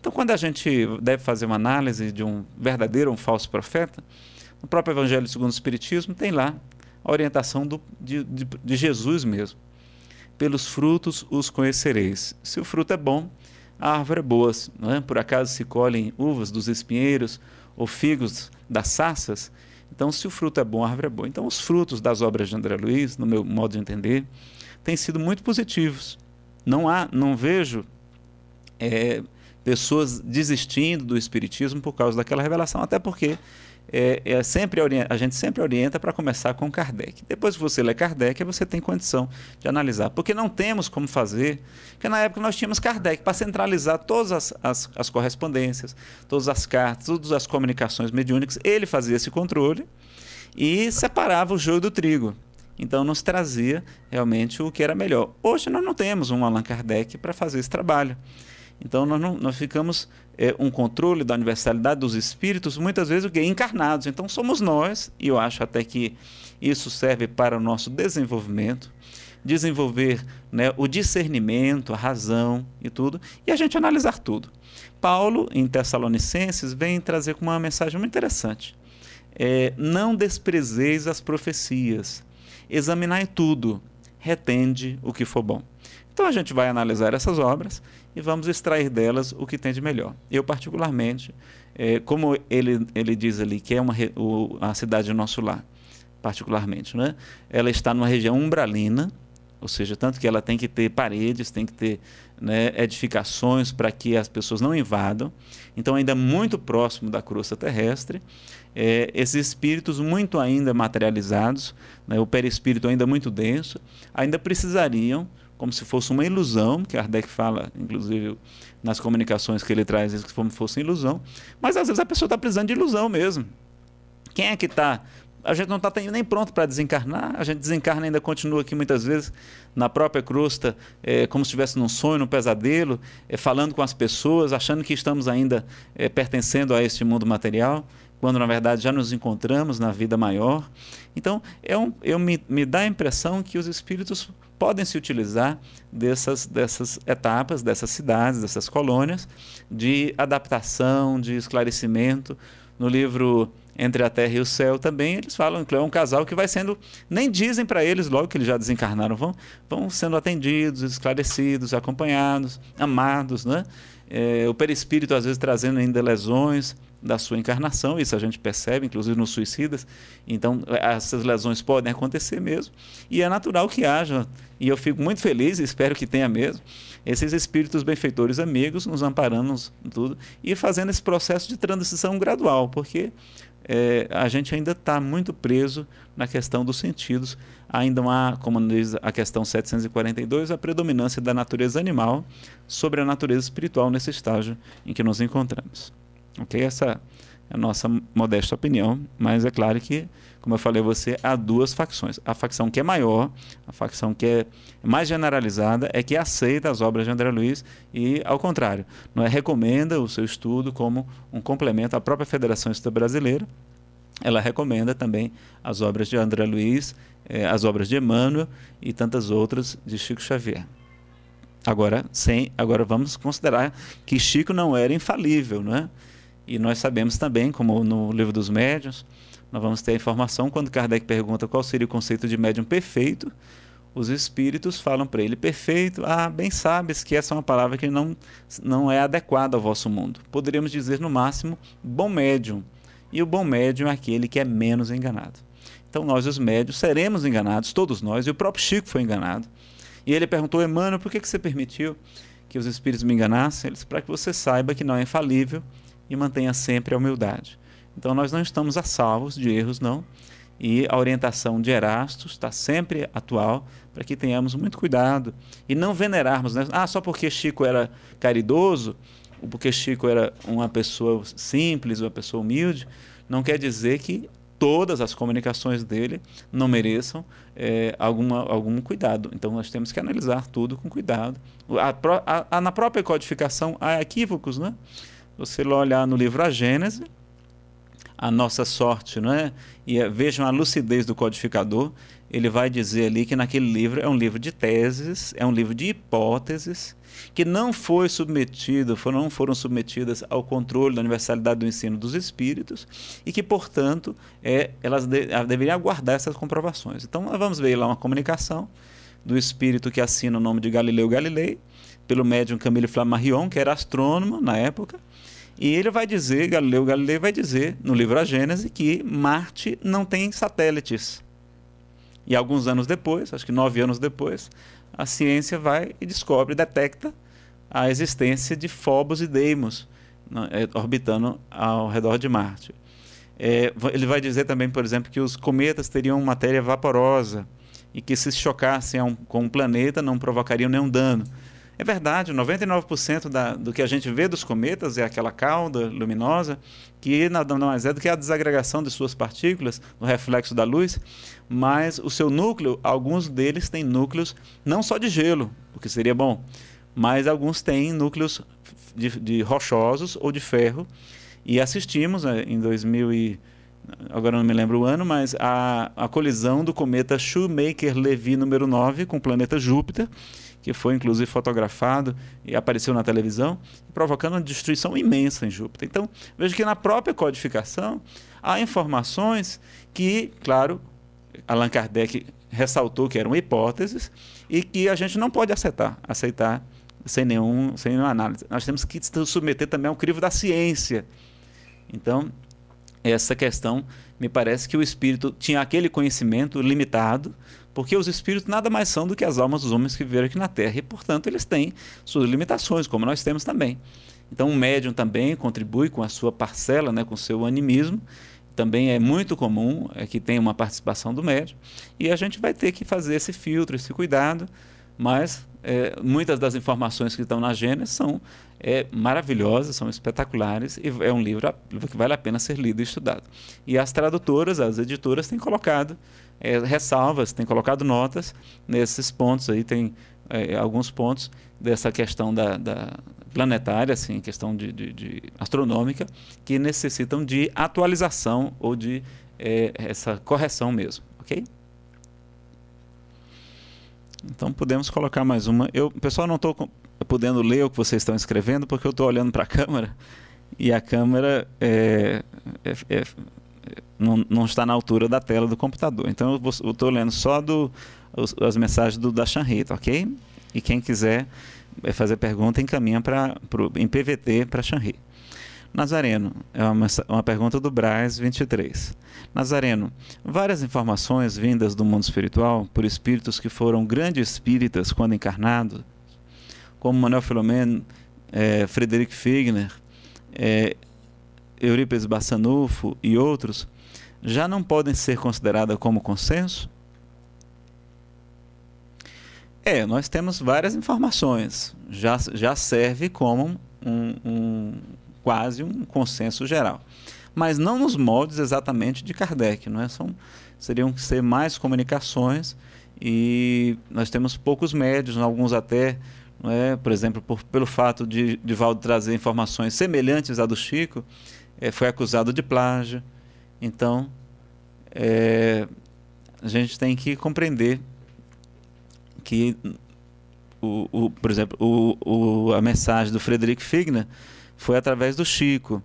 então, quando a gente deve fazer uma análise de um verdadeiro ou um falso profeta, no próprio Evangelho segundo o Espiritismo tem lá a orientação do, de, de, de Jesus mesmo. Pelos frutos os conhecereis. Se o fruto é bom, a árvore é boa. Não é? Por acaso se colhem uvas dos espinheiros ou figos das saças? Então, se o fruto é bom, a árvore é boa. Então, os frutos das obras de André Luiz, no meu modo de entender, têm sido muito positivos. Não há, não vejo é, pessoas desistindo do espiritismo por causa daquela revelação, até porque é, é sempre a gente sempre orienta para começar com Kardec. Depois que você lê Kardec, você tem condição de analisar. Porque não temos como fazer, porque na época nós tínhamos Kardec para centralizar todas as, as, as correspondências, todas as cartas, todas as comunicações mediúnicas. Ele fazia esse controle e separava o joio do trigo. Então nos trazia realmente o que era melhor. Hoje nós não temos um Allan Kardec para fazer esse trabalho. Então nós, não, nós ficamos é, um controle da universalidade dos espíritos, muitas vezes o que? Encarnados. Então somos nós, e eu acho até que isso serve para o nosso desenvolvimento, desenvolver né, o discernimento, a razão e tudo, e a gente analisar tudo. Paulo, em Tessalonicenses, vem trazer uma mensagem muito interessante. É, não desprezeis as profecias, examinai tudo, retende o que for bom. Então a gente vai analisar essas obras e vamos extrair delas o que tem de melhor. Eu, particularmente, é, como ele, ele diz ali que é uma, o, a cidade do nosso lar, particularmente, né? ela está numa região umbralina, ou seja, tanto que ela tem que ter paredes, tem que ter né, edificações para que as pessoas não invadam. Então, ainda muito próximo da crosta terrestre, é, esses espíritos muito ainda materializados, né, o perispírito ainda muito denso, ainda precisariam como se fosse uma ilusão, que Kardec fala, inclusive, nas comunicações que ele traz, isso como se fosse ilusão. Mas às vezes a pessoa está precisando de ilusão mesmo. Quem é que está? A gente não está nem pronto para desencarnar, a gente desencarna ainda continua aqui muitas vezes na própria crosta, é, como se estivesse num sonho, num pesadelo, é, falando com as pessoas, achando que estamos ainda é, pertencendo a este mundo material quando na verdade já nos encontramos na vida maior. Então, é um, eu me, me dá a impressão que os espíritos podem se utilizar dessas, dessas etapas, dessas cidades, dessas colônias, de adaptação, de esclarecimento. No livro Entre a Terra e o Céu também, eles falam que é um casal que vai sendo, nem dizem para eles logo que eles já desencarnaram, vão, vão sendo atendidos, esclarecidos, acompanhados, amados, né? É, o perispírito às vezes trazendo ainda lesões, da sua encarnação, isso a gente percebe, inclusive nos suicidas. Então, é, essas lesões podem acontecer mesmo, e é natural que haja, e eu fico muito feliz, espero que tenha mesmo, esses espíritos benfeitores amigos nos amparando nos, tudo, e fazendo esse processo de transição gradual, porque é, a gente ainda está muito preso na questão dos sentidos. Ainda há, como diz a questão 742, a predominância da natureza animal sobre a natureza espiritual nesse estágio em que nos encontramos. Ok? Essa é a nossa modesta opinião, mas é claro que, como eu falei a você, há duas facções. A facção que é maior, a facção que é mais generalizada, é que aceita as obras de André Luiz e, ao contrário, não é, recomenda o seu estudo como um complemento à própria Federação Estudantil Brasileira. Ela recomenda também as obras de André Luiz, eh, as obras de Emmanuel e tantas outras de Chico Xavier. Agora, sem, agora vamos considerar que Chico não era infalível, não é? E nós sabemos também, como no livro dos médiuns, nós vamos ter a informação quando Kardec pergunta qual seria o conceito de médium perfeito, os espíritos falam para ele perfeito, ah, bem sabes que essa é uma palavra que não, não é adequada ao vosso mundo. Poderíamos dizer no máximo bom médium. E o bom médium é aquele que é menos enganado. Então nós os médios seremos enganados, todos nós, e o próprio Chico foi enganado. E ele perguntou, Emmanuel, por que, que você permitiu que os espíritos me enganassem? Ele disse, para que você saiba que não é infalível, e mantenha sempre a humildade. Então nós não estamos a salvos de erros, não. E a orientação de Erastos está sempre atual para que tenhamos muito cuidado e não venerarmos. Né? Ah, só porque Chico era caridoso, ou porque Chico era uma pessoa simples, uma pessoa humilde, não quer dizer que todas as comunicações dele não mereçam é, alguma, algum cuidado. Então nós temos que analisar tudo com cuidado. A, a, a, na própria codificação há equívocos, né? você olhar no livro A Gênese, a nossa sorte, não é? E eh, vejam a lucidez do codificador, ele vai dizer ali que naquele livro é um livro de teses, é um livro de hipóteses, que não foi submetido, foram, não foram submetidas ao controle da universalidade do ensino dos espíritos e que, portanto, é, elas de, deveriam aguardar essas comprovações. Então, nós vamos ver lá uma comunicação do espírito que assina o nome de Galileu Galilei, pelo médium Camille Flammarion, que era astrônomo na época, e ele vai dizer, Galileu Galilei vai dizer no livro A Gênese, que Marte não tem satélites. E alguns anos depois, acho que nove anos depois, a ciência vai e descobre, detecta a existência de Phobos e Deimos é, orbitando ao redor de Marte. É, ele vai dizer também, por exemplo, que os cometas teriam matéria vaporosa e que se chocassem um, com um planeta não provocariam nenhum dano. É verdade, 99% da, do que a gente vê dos cometas é aquela cauda luminosa, que nada mais é do que a desagregação de suas partículas no reflexo da luz, mas o seu núcleo, alguns deles têm núcleos não só de gelo, o que seria bom, mas alguns têm núcleos de, de rochosos ou de ferro, e assistimos né, em 2000 e, agora não me lembro o ano, mas a, a colisão do cometa Shoemaker-Levy número 9 com o planeta Júpiter, que foi inclusive fotografado e apareceu na televisão, provocando uma destruição imensa em Júpiter. Então, veja que na própria codificação há informações que, claro, Allan Kardec ressaltou que eram hipóteses e que a gente não pode aceitar, aceitar sem, nenhum, sem nenhuma análise. Nós temos que submeter também ao crivo da ciência. Então, essa questão, me parece que o espírito tinha aquele conhecimento limitado, porque os espíritos nada mais são do que as almas dos homens que viveram aqui na Terra. E, portanto, eles têm suas limitações, como nós temos também. Então, o médium também contribui com a sua parcela, né, com o seu animismo. Também é muito comum é, que tenha uma participação do médium. E a gente vai ter que fazer esse filtro, esse cuidado. Mas é, muitas das informações que estão na Gênesis são é, maravilhosas, são espetaculares e é um livro que vale a pena ser lido e estudado. E as tradutoras, as editoras têm colocado é, ressalvas, tem colocado notas nesses pontos aí, tem é, alguns pontos dessa questão da, da planetária, assim, questão de, de, de, astronômica, que necessitam de atualização ou de é, essa correção mesmo, ok? Então podemos colocar mais uma. Eu, pessoal, não estou podendo ler o que vocês estão escrevendo porque eu estou olhando para a câmera e a câmera é, é, é não, não está na altura da tela do computador. Então eu estou lendo só do, os, as mensagens do, da Shanrita, ok? E quem quiser é, fazer pergunta, encaminha pra, pro, em PVT para Shanri. Nazareno, é uma, uma pergunta do Braz 23. Nazareno, várias informações vindas do mundo espiritual por espíritos que foram grandes espíritas quando encarnados, como Manuel Filomeno, é, Frederic Figner, é, Eurípides Bassanufo e outros, já não podem ser consideradas como consenso? É, nós temos várias informações. Já, já serve como um, um, quase um consenso geral. Mas não nos moldes exatamente de Kardec. Não é? São, seriam que ser mais comunicações e nós temos poucos médios, alguns até, é? por exemplo, por, pelo fato de, de Valdo trazer informações semelhantes à do Chico, é, foi acusado de plágio. Então, é, a gente tem que compreender que, o, o por exemplo, o, o, a mensagem do Frederico Figner foi através do Chico.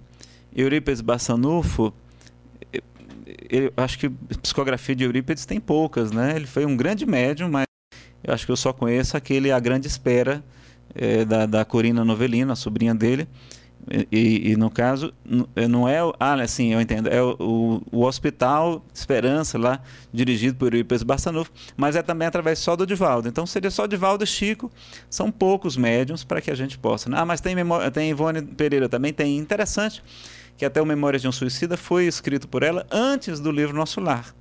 Eurípides Bassanufo, eh, eu acho que psicografia de Eurípides tem poucas, né? Ele foi um grande médium, mas eu acho que eu só conheço aquele A Grande Espera, é, da, da Corina Novelina, a sobrinha dele, e, e, no caso, eh, não é. Ah, né, sim eu entendo. É o, o, Hospital Esperança, lá, dirigido por Ipes Bastanufo, mas é também através só do Divaldo. Então seria só Divaldo e Chico. São poucos médiums para que a gente possa. Né? Ah, mas tem, memória, tem Ivone Pereira também, tem. Interessante que até o Memórias de um Suicida foi escrito por ela antes do livro Nosso Lar.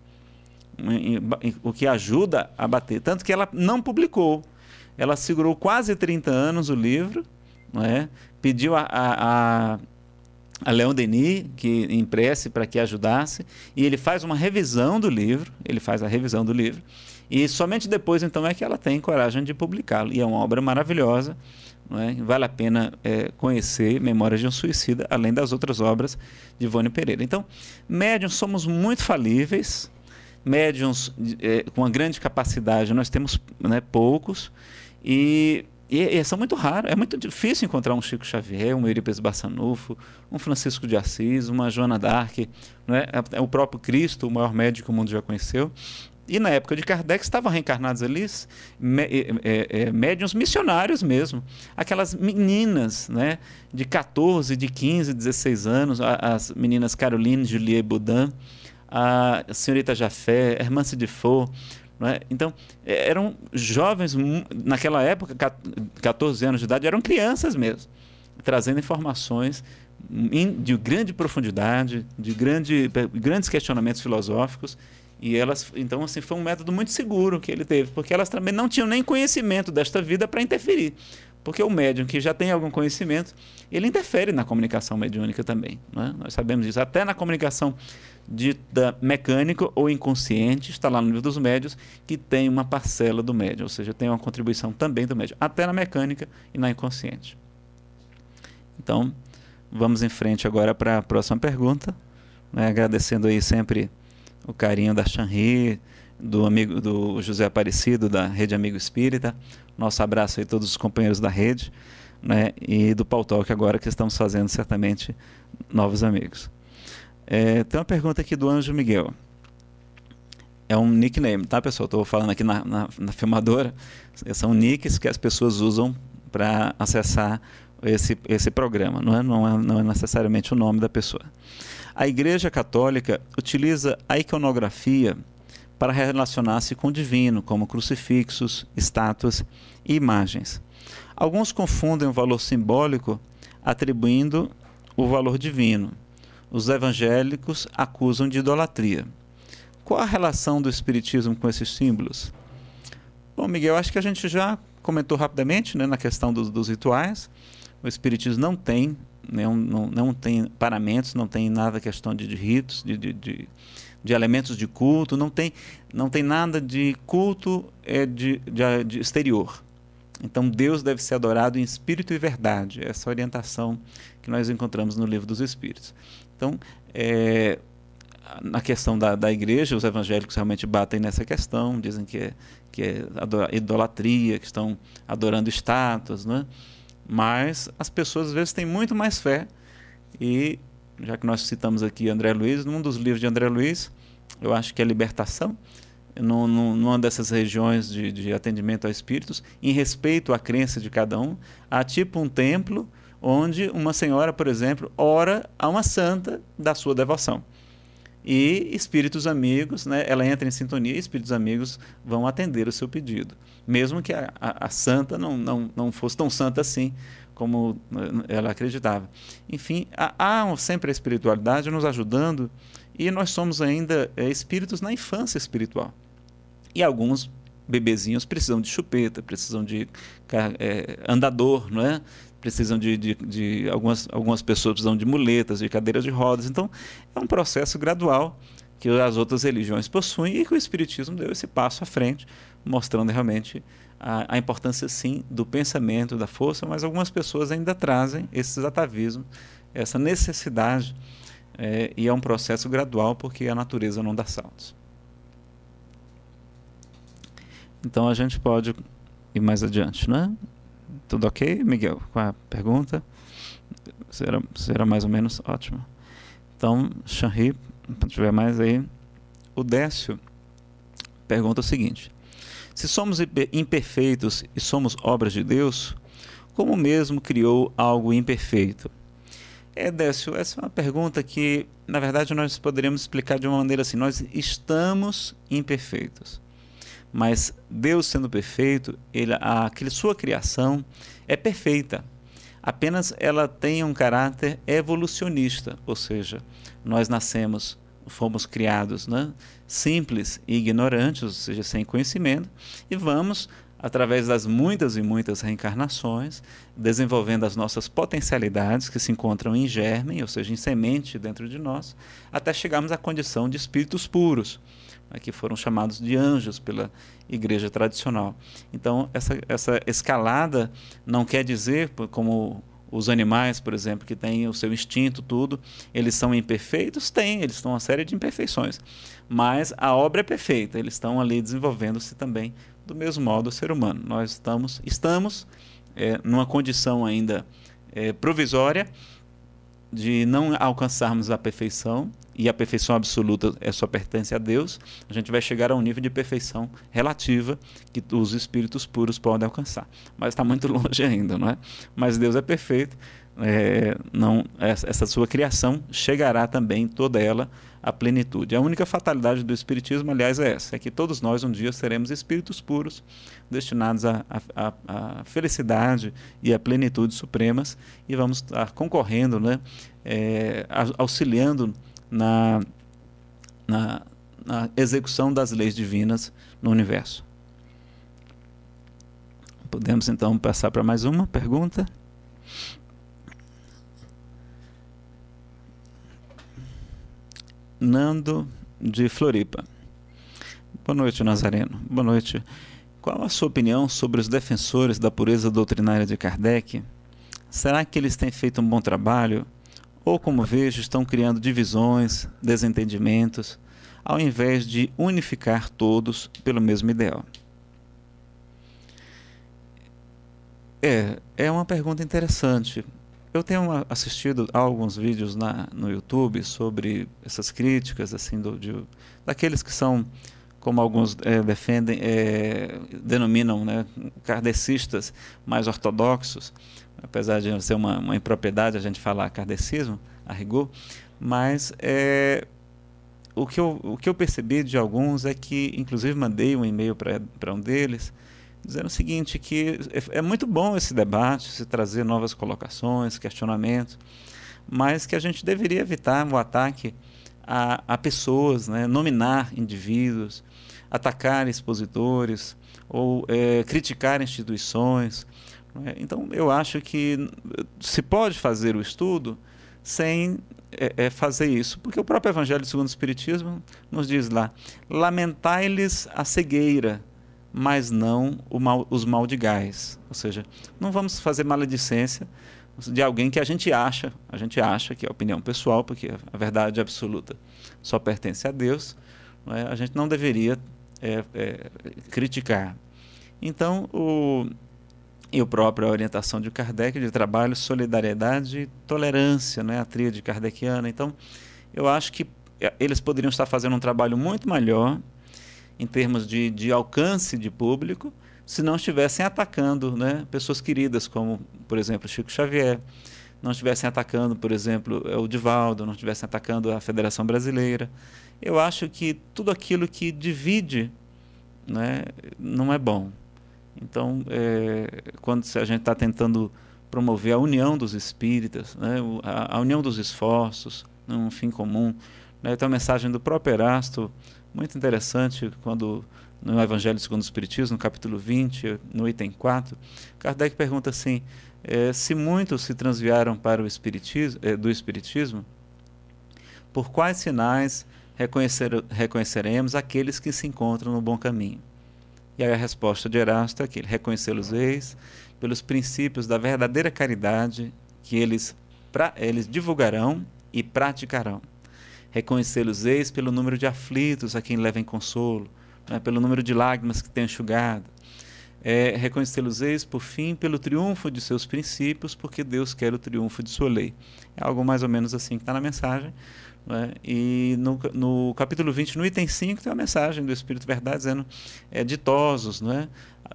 O que ajuda a bater. Tanto que ela não publicou. Ela segurou quase 30 anos o livro é? pediu a, a, a a Denis, que impresse para que ajudasse, e ele faz uma revisão do livro, ele faz a revisão do livro, e somente depois então é que ela tem coragem de publicá-lo. E é uma obra maravilhosa, não é? vale a pena é, conhecer Memórias de um Suicida, além das outras obras de Ivone Pereira. Então, médiums somos muito falíveis, médiums é, com uma grande capacidade nós temos né, poucos, e e, e, são muito raros. É muito difícil encontrar um Chico Xavier, um Eurípides Bassanufo, um Francisco de Assis, uma Joana d'Arc, é? É, é o próprio Cristo, o maior médico que o mundo já conheceu. E na época de Kardec estavam reencarnados ali me, é, é, médiums missionários mesmo. Aquelas meninas né, de 14, de 15, 16 anos, as meninas Caroline, Juliette Boudin, a senhorita Jafé, a irmã Sidifou, né? Então, é? Então, eram jovens, naquela época, 14 anos de idade, eram crianças mesmo, trazendo informações de grande profundidade, de grande, grandes questionamentos filosóficos. E elas, então, assim, foi um método muito seguro que ele teve, porque elas também não tinham nem conhecimento desta vida para interferir. Porque o médium que já tem algum conhecimento, ele interfere na comunicação mediúnica também. Né? Nós sabemos disso. Até na comunicação dita mecânica ou inconsciente, está lá no livro dos médios, que tem uma parcela do médium, ou seja, tem uma contribuição também do médium, até na mecânica e na inconsciente. Então, vamos em frente agora para a próxima pergunta, né? agradecendo aí sempre o carinho da Shanri, do amigo do José Aparecido, da Rede Amigo Espírita. Nosso abraço aí a todos os companheiros da rede, né? E do Pau Talk agora que estamos fazendo certamente novos amigos. É, tem uma pergunta aqui do Anjo Miguel. É um nickname, tá, pessoal? Estou falando aqui na, na, na filmadora. São nicks que as pessoas usam para acessar esse, esse programa, não é, não, é, não é necessariamente o nome da pessoa. A Igreja Católica utiliza a iconografia para relacionar-se com o divino, como crucifixos, estátuas e imagens. Alguns confundem o valor simbólico atribuindo o valor divino. Os evangélicos acusam de idolatria. Qual a relação do Espiritismo com esses símbolos? Bom, Miguel, acho que a gente já comentou rapidamente né, na questão dos, dos rituais. O Espiritismo não tem, não, não, não tem paramentos, não tem nada questão de, de ritos, de, de, de de elementos de culto, não tem, não tem nada de culto é, de, de, de exterior. Então Deus deve ser adorado em espírito e verdade. Essa é orientação que nós encontramos no livro dos Espíritos. Então, é, na questão da, da igreja, os evangélicos realmente batem nessa questão, dizem que é, que é idolatria, que estão adorando estátuas, né? mas as pessoas às vezes têm muito mais fé e já que nós citamos aqui André Luiz, num dos livros de André Luiz, eu acho que é Libertação, num, numa dessas regiões de, de atendimento a espíritos, em respeito à crença de cada um, há tipo um templo onde uma senhora, por exemplo, ora a uma santa da sua devoção. E espíritos amigos, né, ela entra em sintonia e espíritos amigos vão atender o seu pedido. Mesmo que a, a, a santa não, não, não fosse tão santa assim, como eh, ela acreditava. Enfim, há, sempre a espiritualidade nos ajudando e nós somos ainda é, espíritos na infância espiritual. E alguns bebezinhos precisam de chupeta, precisam de é, andador, não é? Precisam de, de, de, algumas, algumas pessoas precisam de muletas, de cadeiras de rodas. Então, é um processo gradual que as outras religiões possuem e que o Espiritismo deu esse passo à frente, mostrando realmente a, a, importância, sim, do pensamento, da força, mas algumas pessoas ainda trazem esses atavismos, essa necessidade, é, e é um processo gradual, porque a natureza não dá saltos. Então a gente pode ir mais adiante, né? Tudo ok, Miguel, com a pergunta? Será, será mais ou menos ótimo. Então, Xanri, se tiver mais aí. O Décio pergunta o seguinte: se somos imperfeitos e somos obras de Deus, como mesmo criou algo imperfeito? É, Décio, essa é uma pergunta que, na verdade, nós poderíamos explicar de uma maneira assim: nós estamos imperfeitos. Mas Deus, sendo perfeito, ele, a, a sua criação é perfeita. Apenas ela tem um caráter evolucionista, ou seja, nós nascemos fomos criados né? simples e ignorantes, ou seja, sem conhecimento, e vamos, através das muitas e muitas reencarnações, desenvolvendo as nossas potencialidades que se encontram em germe, ou seja, em semente dentro de nós, até chegarmos à condição de espíritos puros, né? que foram chamados de anjos pela igreja tradicional. Então, essa, essa escalada não quer dizer, como os animais, por exemplo, que têm o seu instinto, tudo, eles são imperfeitos? Tem, eles estão uma série de imperfeições. Mas a obra é perfeita, eles estão ali desenvolvendo-se também do mesmo modo o ser humano. Nós estamos, estamos é, numa condição ainda é, provisória, de não alcançarmos a perfeição, e a perfeição absoluta é só pertence a Deus, a gente vai chegar a um nível de perfeição relativa que os espíritos puros podem alcançar. Mas está muito longe ainda, não é? Mas Deus é perfeito, é, não essa sua criação chegará também toda ela a plenitude. A única fatalidade do Espiritismo, aliás, é essa: é que todos nós um dia seremos espíritos puros, destinados à, felicidade e à plenitude supremas, e vamos estar concorrendo, né, é, auxiliando na, na, na execução das leis divinas no universo. Podemos então passar para mais uma pergunta? Nando de Floripa. Boa noite, Nazareno. Boa noite. Qual a sua opinião sobre os defensores da pureza doutrinária de Kardec? Será que eles têm feito um bom trabalho? Ou, como vejo, estão criando divisões, desentendimentos, ao invés de unificar todos pelo mesmo ideal? É, é uma pergunta interessante. Eu tenho assistido alguns vídeos na, no YouTube sobre essas críticas, assim, do, de, daqueles que são, como alguns é, defendem, é, denominam, né, kardecistas mais ortodoxos, apesar de ser uma, uma impropriedade a gente falar kardecismo, a rigor, mas é, o, que eu, o que eu percebi de alguns é que, inclusive mandei um e-mail para um deles, dizendo o seguinte, que é, é muito bom esse debate, se trazer novas colocações, questionamentos, mas que a gente deveria evitar o ataque a, a pessoas, né? nominar indivíduos, atacar expositores ou é, criticar instituições. Né? Então, eu acho que se pode fazer o estudo sem é, é fazer isso, porque o próprio Evangelho segundo o Espiritismo nos diz lá: lamentai-lhes a cegueira mas não mal, os maldigais. Ou seja, não vamos fazer maledicência de alguém que a gente acha, a gente acha que é opinião pessoal, porque a verdade absoluta só pertence a Deus, é? a gente não deveria é, é, criticar. Então, o, eu próprio, a orientação de Kardec de trabalho, solidariedade e tolerância, né? a tríade kardeciana. Então, eu acho que é, eles poderiam estar fazendo um trabalho muito melhor em termos de, de alcance de público, se não estivessem atacando né, pessoas queridas, como, por exemplo, Chico Xavier, não estivessem atacando, por exemplo, é, o Divaldo, não estivessem atacando a Federação Brasileira. Eu acho que tudo aquilo que divide né, não é bom. Então, é, quando a gente está tentando promover a união dos espíritas, né, a, a, união dos esforços, né, um fim comum, né, então a mensagem do próprio Erasto muito interessante quando no Evangelho segundo o Espiritismo, no capítulo 20, no item 4, Kardec pergunta assim: é, se muitos se transviaram para o espiritismo, é, do Espiritismo, por quais sinais reconhecer, reconheceremos aqueles que se encontram no bom caminho? E aí a resposta de Erasto é que reconhecê-los eis pelos princípios da verdadeira caridade que eles, pra, eles divulgarão e praticarão. Reconhecê-los eis pelo número de aflitos a quem levem consolo, né? pelo número de lágrimas que têm enxugado. É, Reconhecê-los eis, por fim, pelo triunfo de seus princípios, porque Deus quer o triunfo de sua lei. É algo mais ou menos assim que está na mensagem. Né? E no, no, capítulo 20, no item 5, tem uma mensagem do Espírito Verdade dizendo: é, ditosos, né?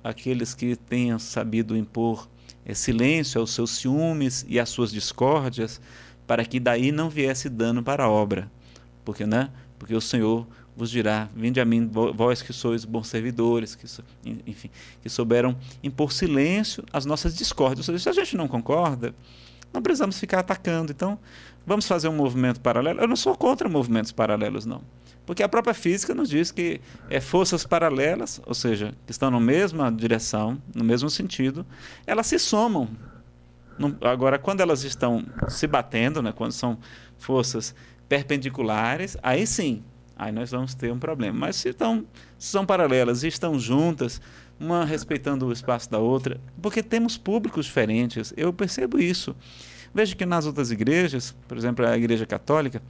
aqueles que tenham sabido impor é, silêncio aos seus ciúmes e às suas discórdias, para que daí não viesse dano para a obra porque, né? porque o Senhor vos dirá, vinde a mim vós que sois bons servidores, que so, enfim, que souberam impor silêncio às nossas discórdias. Seja, se a gente não concorda, não precisamos ficar atacando. Então, vamos fazer um movimento paralelo. Eu não sou contra movimentos paralelos, não. Porque a própria física nos diz que é, forças paralelas, ou seja, que estão na mesma direção, no mesmo sentido, elas se somam. agora, quando elas estão se batendo, né, quando são forças perpendiculares, aí sim, aí nós vamos ter um problema. Mas se, estão, se são paralelas e estão juntas, uma respeitando o espaço da outra, porque temos públicos diferentes, eu percebo isso. Veja que nas outras igrejas, por exemplo, a Igreja Católica,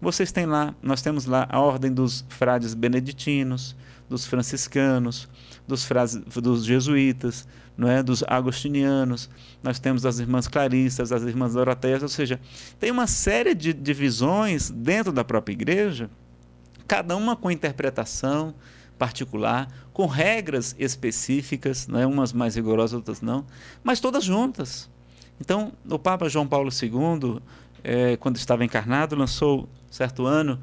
vocês têm lá, nós temos lá a ordem dos frades beneditinos, dos franciscanos, dos, frase, dos jesuítas, não é? dos agostinianos, nós temos as irmãs claristas, as irmãs doroteias, ou seja, tem uma série de divisões dentro da própria igreja, cada uma com interpretação particular, com regras específicas, não é? umas mais rigorosas, outras não, mas todas juntas. Então, o Papa João Paulo II, é, eh, quando estava encarnado, lançou, certo ano,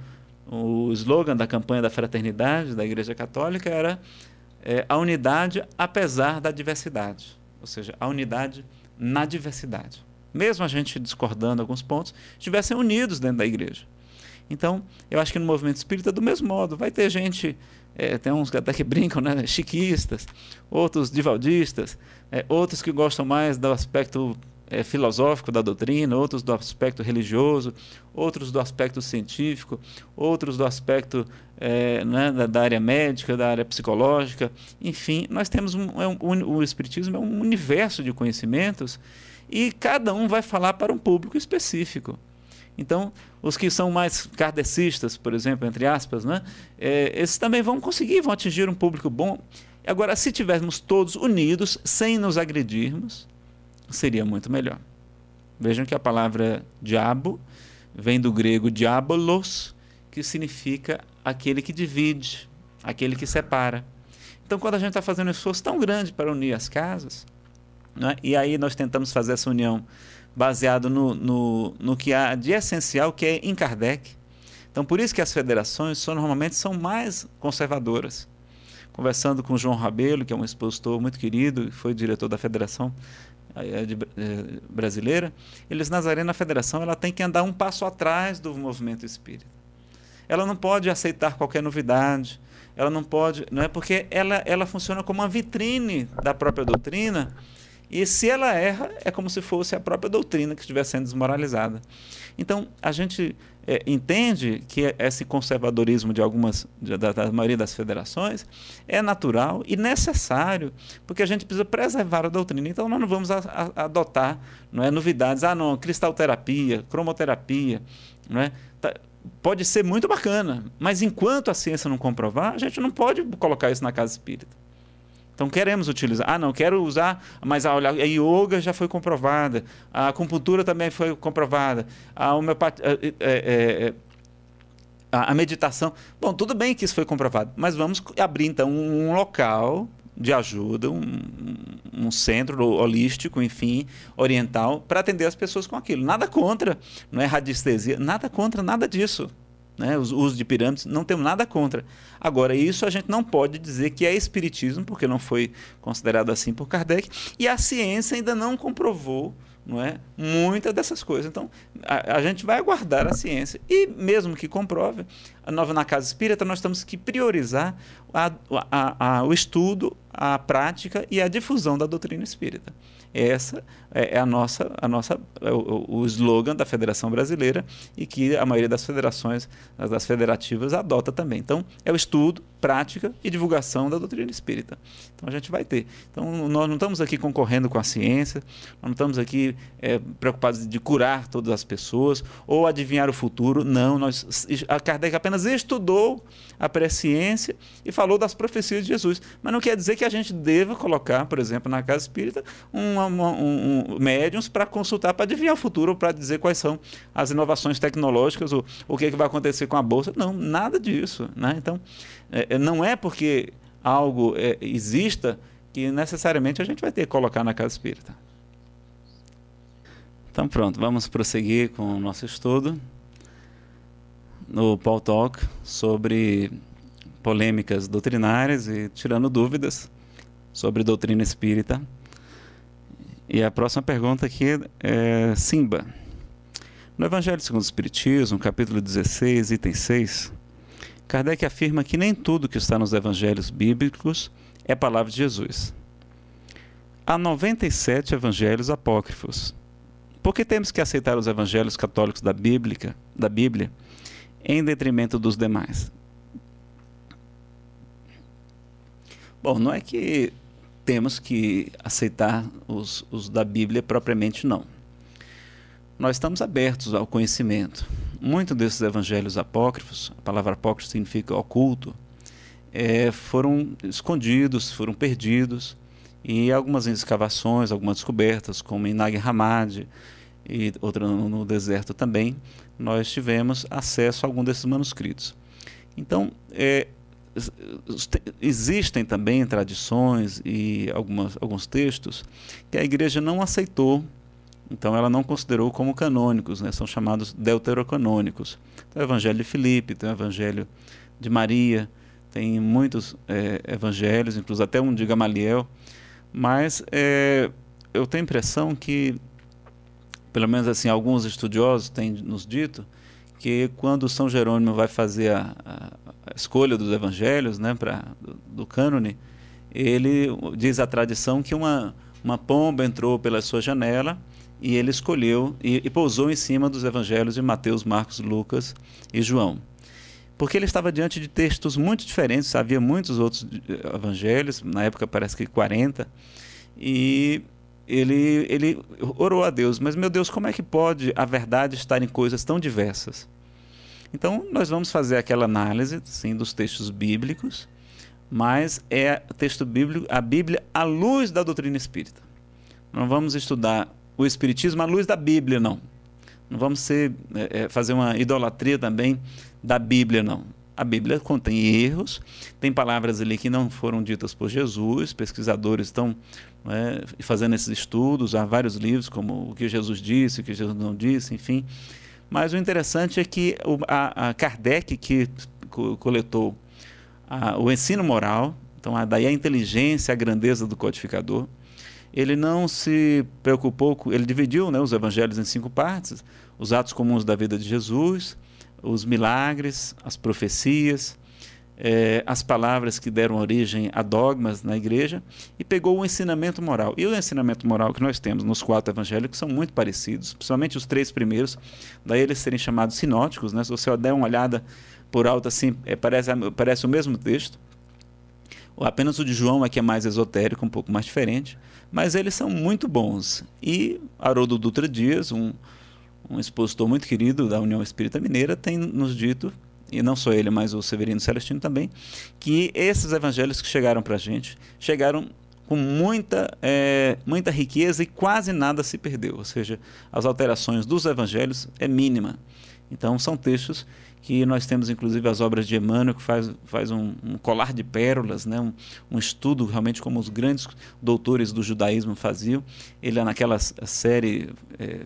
o slogan da campanha da fraternidade da Igreja Católica era é, a unidade apesar da diversidade, ou seja, a unidade na diversidade. Mesmo a gente discordando alguns pontos, estivessem unidos dentro da igreja. Então, eu acho que no movimento espírita, do mesmo modo, vai ter gente, é, tem uns que até que brincam, né? Chiquistas, outros divaldistas, é, outros que gostam mais do aspecto é, filosófico da doutrina, outros do aspecto religioso, outros do aspecto científico, outros do aspecto é, né, da, da, área médica, da área psicológica. Enfim, nós temos um, é um, o Espiritismo é um universo de conhecimentos e cada um vai falar para um público específico. Então, os que são mais kardecistas, por exemplo, entre aspas, né? É, esses também vão conseguir, vão atingir um público bom. Agora, se tivermos todos unidos, sem nos agredirmos, seria muito melhor. Vejam que a palavra diabo vem do grego diabolos, que significa aquele que divide, aquele que separa. Então, quando a gente está fazendo um esforço tão grande para unir as casas, né, e aí nós tentamos fazer essa união baseado no, no, no que há de essencial, que é em Kardec. Então, por isso que as federações são, normalmente são mais conservadoras. Conversando com o João Rabelo, que é um expositor muito querido, foi diretor da Federação é eh, brasileira, eles Nazarena Federação ela tem que andar um passo atrás do movimento espírita. Ela não pode aceitar qualquer novidade. Ela não pode, não é porque ela ela funciona como uma vitrine da própria doutrina. E se ela erra, é como se fosse a própria doutrina que estivesse sendo desmoralizada. Então, a gente é, entende que esse conservadorismo de algumas, da, da, maioria das federações, é natural e necessário, porque a gente precisa preservar a doutrina. Então, nós não vamos a, a, adotar não é, novidades. Ah, não, cristalterapia, cromoterapia, não é? Tá, pode ser muito bacana, mas enquanto a ciência não comprovar, a gente não pode colocar isso na casa espírita. Então queremos utilizar. Ah, não, quero usar, mas ah, a, a yoga já foi comprovada, a acupuntura também foi comprovada, a homeopatia. É, é, a meditação. Bom, tudo bem que isso foi comprovado, mas vamos abrir então um local de ajuda, um, um centro holístico, enfim, oriental, para atender as pessoas com aquilo. Nada contra, não é radiestesia, nada contra, nada disso né, os usos de pirâmides, não temos nada contra. Agora, isso a gente não pode dizer que é espiritismo, porque não foi considerado assim por Kardec, e a ciência ainda não comprovou não é, muitas dessas coisas. Então, a, a, gente vai aguardar a ciência. E mesmo que comprove, a nova na Casa Espírita, nós temos que priorizar a, a, o estudo, a prática e a difusão da doutrina espírita. Essa é, é, a nossa, a nossa é o, o, slogan da Federação Brasileira e que a maioria das federações, das federativas, adota também. Então, é o estudo, prática e divulgação da doutrina espírita. Então, a gente vai ter. Então, nós não estamos aqui concorrendo com a ciência, nós não estamos aqui é, preocupados de curar todas as pessoas ou adivinhar o futuro. Não, nós, a Kardec apenas estudou a presciência e falou das profecias de Jesus. Mas não quer dizer que a gente deva colocar, por exemplo, na casa espírita, um, médiums para consultar, para adivinhar o futuro, para dizer quais são as inovações tecnológicas, o, o que, é que vai acontecer com a Bolsa. Não, nada disso. Né? Então, é, é, não é porque algo é, exista que necessariamente a gente vai ter que colocar na casa espírita. Então, pronto, vamos prosseguir com o nosso estudo no Paul Talk sobre polêmicas doutrinárias e tirando dúvidas sobre doutrina espírita. E a próxima pergunta aqui é Simba. No Evangelho segundo o Espiritismo, capítulo 16, item 6, Kardec afirma que nem tudo que está nos evangelhos bíblicos é palavra de Jesus. Há 97 evangelhos apócrifos. Por que temos que aceitar os evangelhos católicos da Bíblia, da Bíblia em detrimento dos demais? Bom, não é que temos que aceitar os, os da Bíblia propriamente não. Nós estamos abertos ao conhecimento. Muito desses evangelhos apócrifos, a palavra apócrifo significa oculto, é, foram escondidos, foram perdidos, e algumas escavações, algumas descobertas, como em Nag Hammadi e outra no deserto também, nós tivemos acesso a algum desses manuscritos. Então, é, existem também tradições e algumas, alguns textos que a igreja não aceitou, então ela não considerou como canônicos, né? são chamados deuterocanônicos. Tem o Evangelho de Filipe, tem o Evangelho de Maria, tem muitos é, evangelhos, inclusive até um de Gamaliel, mas é, eu tenho a impressão que, pelo menos assim, alguns estudiosos têm nos dito, porque quando São Jerônimo vai fazer a, a escolha dos evangelhos, né, pra, do, do cânone, ele diz a tradição que uma, uma pomba entrou pela sua janela e ele escolheu e, e, pousou em cima dos evangelhos de Mateus, Marcos, Lucas e João. Porque ele estava diante de textos muito diferentes, havia muitos outros eh, evangelhos, na época parece que 40, e ele, ele orou a Deus, mas meu Deus, como é que pode a verdade estar em coisas tão diversas? Então, nós vamos fazer aquela análise sim, dos textos bíblicos, mas é texto bíblico, a Bíblia à luz da doutrina espírita. Não vamos estudar o Espiritismo à luz da Bíblia, não. Não vamos ser, é, é fazer uma idolatria também da Bíblia, não a Bíblia contém erros, tem palavras ali que não foram ditas por Jesus, pesquisadores estão né, fazendo esses estudos, há vários livros como o que Jesus disse, o que Jesus não disse, enfim. Mas o interessante é que o, a, a Kardec, que co coletou a, o ensino moral, então a, daí a inteligência, a grandeza do codificador, ele não se preocupou, ele dividiu né, os evangelhos em cinco partes, os atos comuns da vida de Jesus, os milagres, as profecias, é, as palavras que deram origem a dogmas na igreja e pegou o ensinamento moral. E o ensinamento moral que nós temos nos quatro evangélicos são muito parecidos, principalmente os três primeiros, daí eles serem chamados sinóticos. Né? Se você der uma olhada por alto, assim, é, parece, parece o mesmo texto. Apenas o de João aqui é, é mais esotérico, um pouco mais diferente, mas eles são muito bons. E Haroldo Dutra Dias, um, um expositor muito querido da União Espírita Mineira, tem nos dito, e não só ele, mas o Severino Celestino também, que esses evangelhos que chegaram para a gente chegaram com muita, é, muita riqueza e quase nada se perdeu. Ou seja, as alterações dos evangelhos é mínima. Então, são textos que nós temos inclusive as obras de Emmanuel, que faz, faz um, um colar de pérolas, né? Um, um, estudo realmente como os grandes doutores do judaísmo faziam. Ele é naquela série é,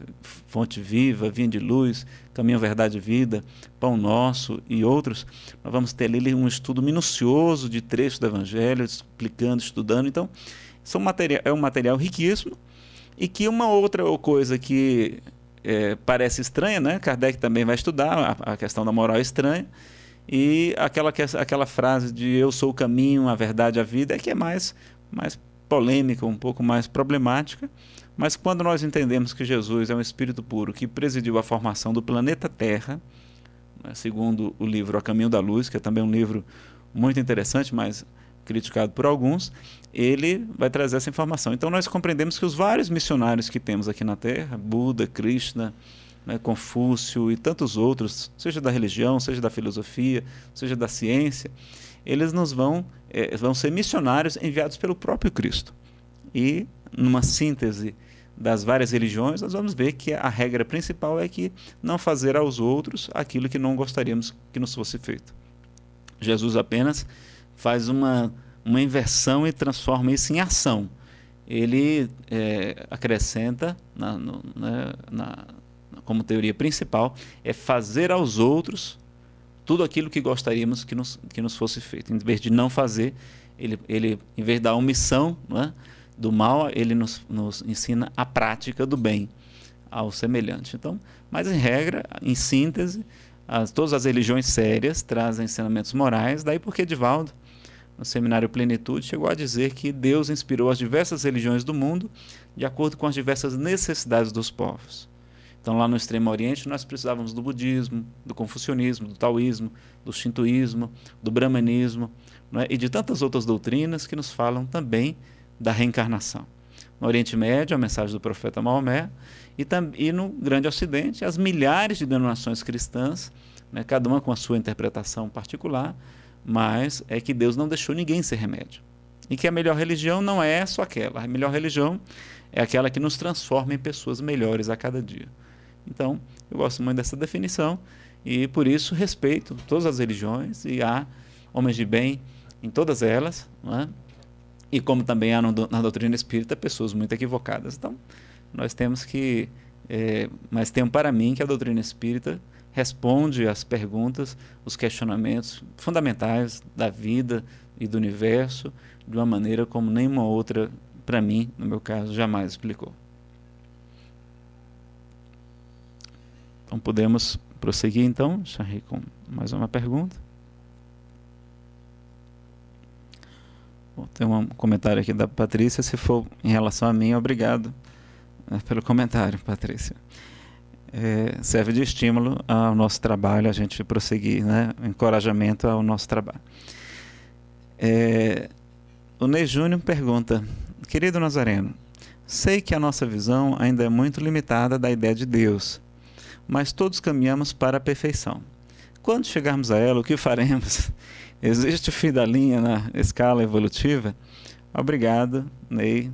Fonte Viva, Vinha de Luz, Caminho, Verdade e Vida, Pão Nosso e outros. Nós vamos ter ali um estudo minucioso de trechos do Evangelho, explicando, estudando. Então, são material, é um material riquíssimo e que uma outra coisa que é, parece estranha, né? Kardec também vai estudar a, a questão da moral é estranha. E aquela, aquela frase de eu sou o caminho, a verdade, a vida, é que é mais, mais polêmica, um pouco mais problemática. Mas quando nós entendemos que Jesus é um espírito puro que presidiu a formação do planeta Terra, né, segundo o livro A Caminho da Luz, que é também um livro muito interessante, mas criticado por alguns, ele vai trazer essa informação. Então nós compreendemos que os vários missionários que temos aqui na Terra, Buda, Krishna, né, Confúcio e tantos outros, seja da religião, seja da filosofia, seja da ciência, eles nos vão, é, vão ser missionários enviados pelo próprio Cristo. E numa síntese das várias religiões, nós vamos ver que a regra principal é que não fazer aos outros aquilo que não gostaríamos que nos fosse feito. Jesus apenas faz uma, uma inversão e transforma isso em ação. Ele é, acrescenta, na, no, né, na, como teoria principal, é fazer aos outros tudo aquilo que gostaríamos que nos, que nos fosse feito. Em vez de não fazer, ele, ele em vez da omissão né, do mal, ele nos, nos ensina a prática do bem ao semelhante. Então, mas em regra, em síntese, as, todas as religiões sérias trazem ensinamentos morais, daí porque Divaldo no seminário Plenitude, chegou a dizer que Deus inspirou as diversas religiões do mundo de acordo com as diversas necessidades dos povos. Então, lá no Extremo Oriente, nós precisávamos do budismo, do confucionismo, do taoísmo, do shintoísmo, do brahmanismo né? e de tantas outras doutrinas que nos falam também da reencarnação. No Oriente Médio, a mensagem do profeta Maomé, e, e no Grande Ocidente, as milhares de denominações cristãs, né? cada uma com a sua interpretação particular, mas é que Deus não deixou ninguém sem remédio. E que a melhor religião não é só aquela. A melhor religião é aquela que nos transforma em pessoas melhores a cada dia. Então, eu gosto muito dessa definição e por isso respeito todas as religiões e há homens de bem em todas elas, é? e como também há no, na doutrina espírita pessoas muito equivocadas. Então, nós temos que. É, mas tenho para mim que a doutrina espírita responde às perguntas, os questionamentos fundamentais da vida e do universo de uma maneira como nenhuma outra, para mim, no meu caso, jamais explicou. Então podemos prosseguir então, Charri, com mais uma pergunta. Bom, tem um comentário aqui da Patrícia, se for em relação a mim, obrigado né, pelo comentário, Patrícia é, serve de estímulo ao nosso trabalho, a gente prosseguir, né? encorajamento ao nosso trabalho. É, o Ney Júnior pergunta: Querido Nazareno, sei que a nossa visão ainda é muito limitada da ideia de Deus, mas todos caminhamos para a perfeição. Quando chegarmos a ela, o que faremos? Existe o fim da linha na escala evolutiva? Obrigado, Ney,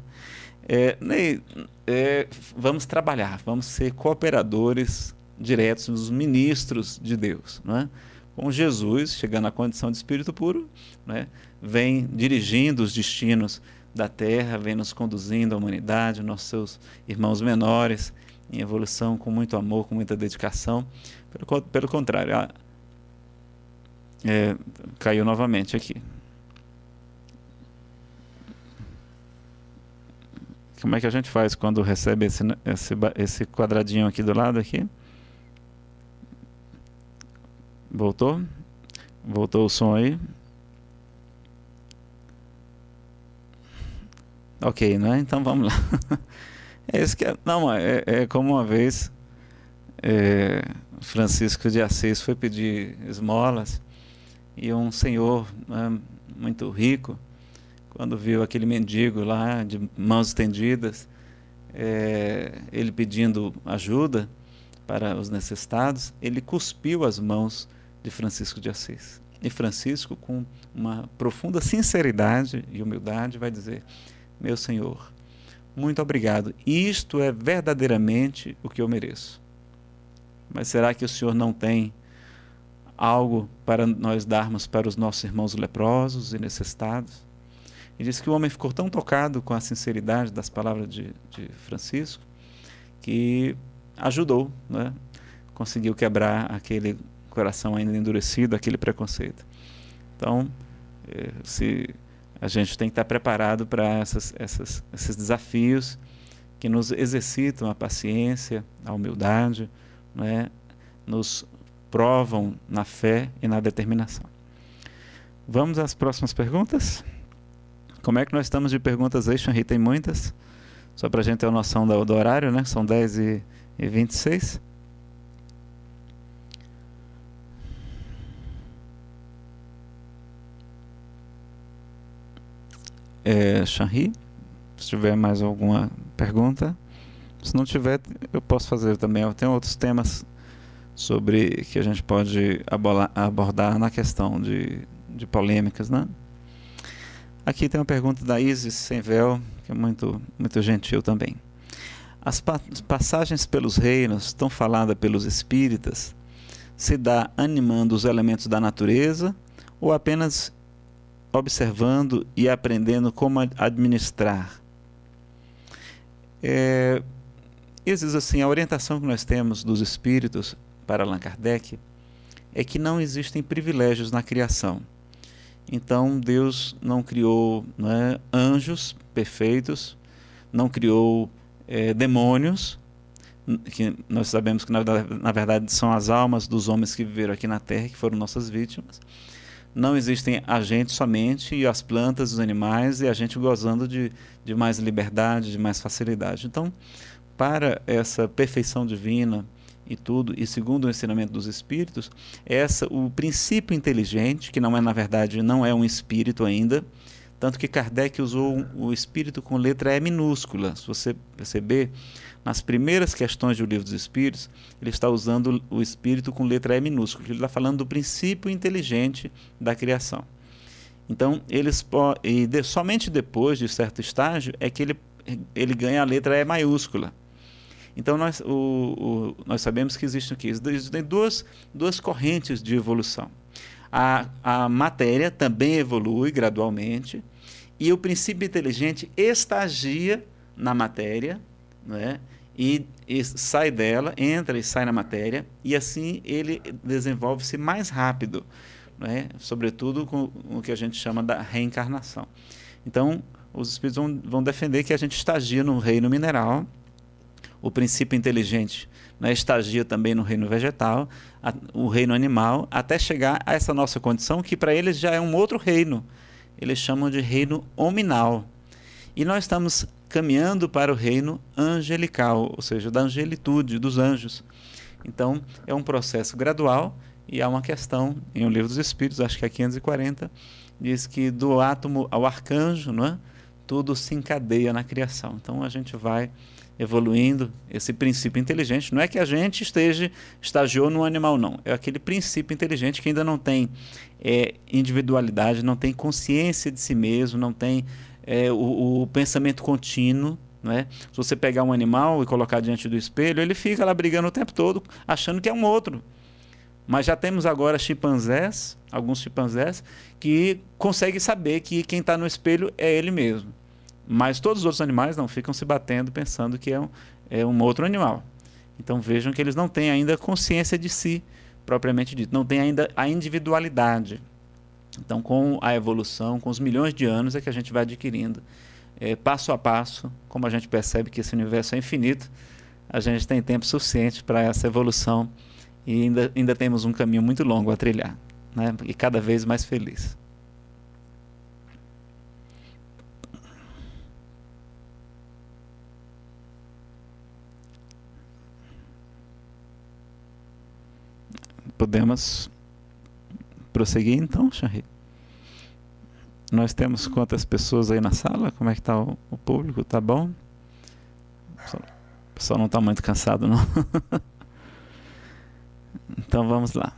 é, Ney, é, vamos trabalhar, vamos ser cooperadores diretos dos ministros de Deus. Né? Com Jesus, chegando à condição de espírito puro, né? vem dirigindo os destinos da terra, vem nos conduzindo à humanidade, nossos irmãos menores, em evolução, com muito amor, com muita dedicação. Pelo, pelo contrário, a, é, caiu novamente aqui. como é que a gente faz quando recebe esse, esse, esse quadradinho aqui do lado aqui? Voltou? Voltou o som aí. Ok, né? Então vamos lá. é isso que é, não, é, é como uma vez é, Francisco de Assis foi pedir esmolas e um senhor né, muito rico quando viu aquele mendigo lá, de mãos estendidas, é, ele pedindo ajuda para os necessitados, ele cuspiu as mãos de Francisco de Assis. E Francisco, com uma profunda sinceridade e humildade, vai dizer: Meu Senhor, muito obrigado, isto é verdadeiramente o que eu mereço. Mas será que o Senhor não tem algo para nós darmos para os nossos irmãos leprosos e necessitados? E diz que o homem ficou tão tocado com a sinceridade das palavras de, de Francisco que ajudou, né? conseguiu quebrar aquele coração ainda endurecido, aquele preconceito. Então, eh, se a gente tem que estar preparado para essas, essas, esses desafios que nos exercitam a paciência, a humildade, né? nos provam na fé e na determinação. Vamos às próximas perguntas? Como é que nós estamos de perguntas aí, Henri? Tem muitas? Só para a gente ter uma noção do, do, horário, né? São 10 e, e 26. É, se tiver mais alguma pergunta. Se não tiver, eu posso fazer também. Eu tenho outros temas sobre que a gente pode abordar na questão de, de polêmicas, né? Aqui tem uma pergunta da Isis Sem Véu, que é muito, muito gentil também. As passagens pelos reinos, tão falada pelos espíritas, se dá animando os elementos da natureza ou apenas observando e aprendendo como administrar? É, Isis, assim, a orientação que nós temos dos espíritos para Allan Kardec é que não existem privilégios na criação então Deus não criou né, anjos perfeitos, não criou é, demônios, que nós sabemos que na, na verdade são as almas dos homens que viveram aqui na Terra que foram nossas vítimas. Não existem a gente somente e as plantas, os animais e a gente gozando de, de mais liberdade, de mais facilidade. Então, para essa perfeição divina, e tudo, e segundo o ensinamento dos espíritos, essa o princípio inteligente, que não é na verdade não é um espírito ainda, tanto que Kardec usou o espírito com letra E minúscula. Se você perceber, nas primeiras questões do Livro dos Espíritos, ele está usando o espírito com letra E minúscula. Ele está falando do princípio inteligente da criação. Então, eles e de, somente depois de certo estágio é que ele, ele ganha a letra E maiúscula. Então, nós, o, o, nós sabemos que existem aqui, existem duas, duas correntes de evolução. A, a matéria também evolui gradualmente e o princípio inteligente estagia na matéria né? e, e sai dela, entra e sai na matéria, e assim ele desenvolve-se mais rápido, né? sobretudo com o que a gente chama da reencarnação. Então, os espíritos vão, vão defender que a gente estagia no reino mineral o princípio inteligente né, estagia também no reino vegetal, a, o reino animal, até chegar a essa nossa condição, que para eles já é um outro reino. Eles chamam de reino hominal. E nós estamos caminhando para o reino angelical, ou seja, da angelitude, dos anjos. Então, é um processo gradual e há uma questão em O Livro dos Espíritos, acho que é 540, diz que do átomo ao arcanjo, não é? tudo se encadeia na criação. Então, a gente vai evoluindo esse princípio inteligente. Não é que a gente esteja estagiou no animal, não. É aquele princípio inteligente que ainda não tem é, individualidade, não tem consciência de si mesmo, não tem é, o, o, pensamento contínuo. É? Se você pegar um animal e colocar diante do espelho, ele fica lá brigando o tempo todo, achando que é um outro. Mas já temos agora chimpanzés, alguns chimpanzés, que conseguem saber que quem está no espelho é ele mesmo. Mas todos os outros animais não ficam se batendo pensando que é um, é um outro animal. Então vejam que eles não têm ainda consciência de si, propriamente dito, não têm ainda a individualidade. Então, com a evolução, com os milhões de anos, é que a gente vai adquirindo é, passo a passo, como a gente percebe que esse universo é infinito, a gente tem tempo suficiente para essa evolução e ainda, ainda temos um caminho muito longo a trilhar, né? e cada vez mais feliz. Podemos prosseguir então, Xarri? Nós temos quantas pessoas aí na sala? Como é que está o, o, público? Tá bom? O pessoal, o pessoal não está muito cansado, não. então vamos lá.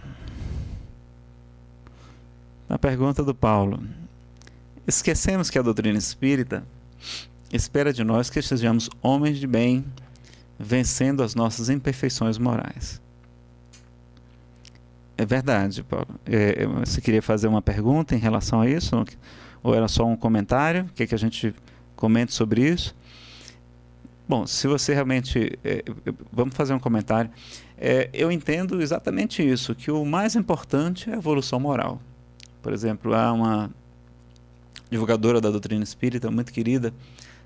A pergunta do Paulo. Esquecemos que a doutrina espírita espera de nós que sejamos homens de bem, vencendo as nossas imperfeições morais. É verdade, Paulo. É, é, você queria fazer uma pergunta em relação a isso? Ou era só um comentário? O que, é que a gente comente sobre isso? Bom, se você realmente. É, é, vamos fazer um comentário. É, eu entendo exatamente isso, que o mais importante é a evolução moral. Por exemplo, há uma divulgadora da doutrina espírita muito querida,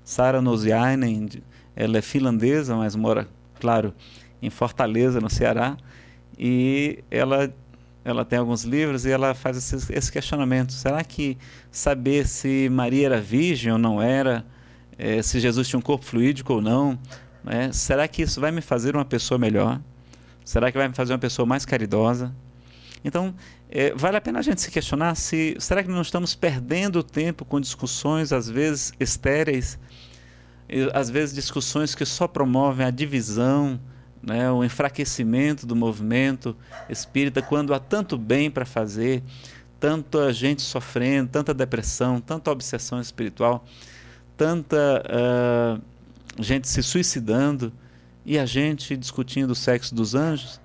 Sara Noziainen, ela é finlandesa, mas mora, claro, em Fortaleza, no Ceará, e ela ela tem alguns livros e ela faz esse, esse questionamento. Será que saber se Maria era virgem ou não era, é, se Jesus tinha um corpo fluídico ou não, né? será que isso vai me fazer uma pessoa melhor? Será que vai me fazer uma pessoa mais caridosa? Então, é, vale a pena a gente se questionar se será que não estamos perdendo tempo com discussões, às vezes estéreis, às vezes discussões que só promovem a divisão, né, o enfraquecimento do movimento espírita quando há tanto bem para fazer, tanta gente sofrendo, tanta depressão, tanta obsessão espiritual, tanta uh, gente se suicidando e a gente discutindo o sexo dos anjos.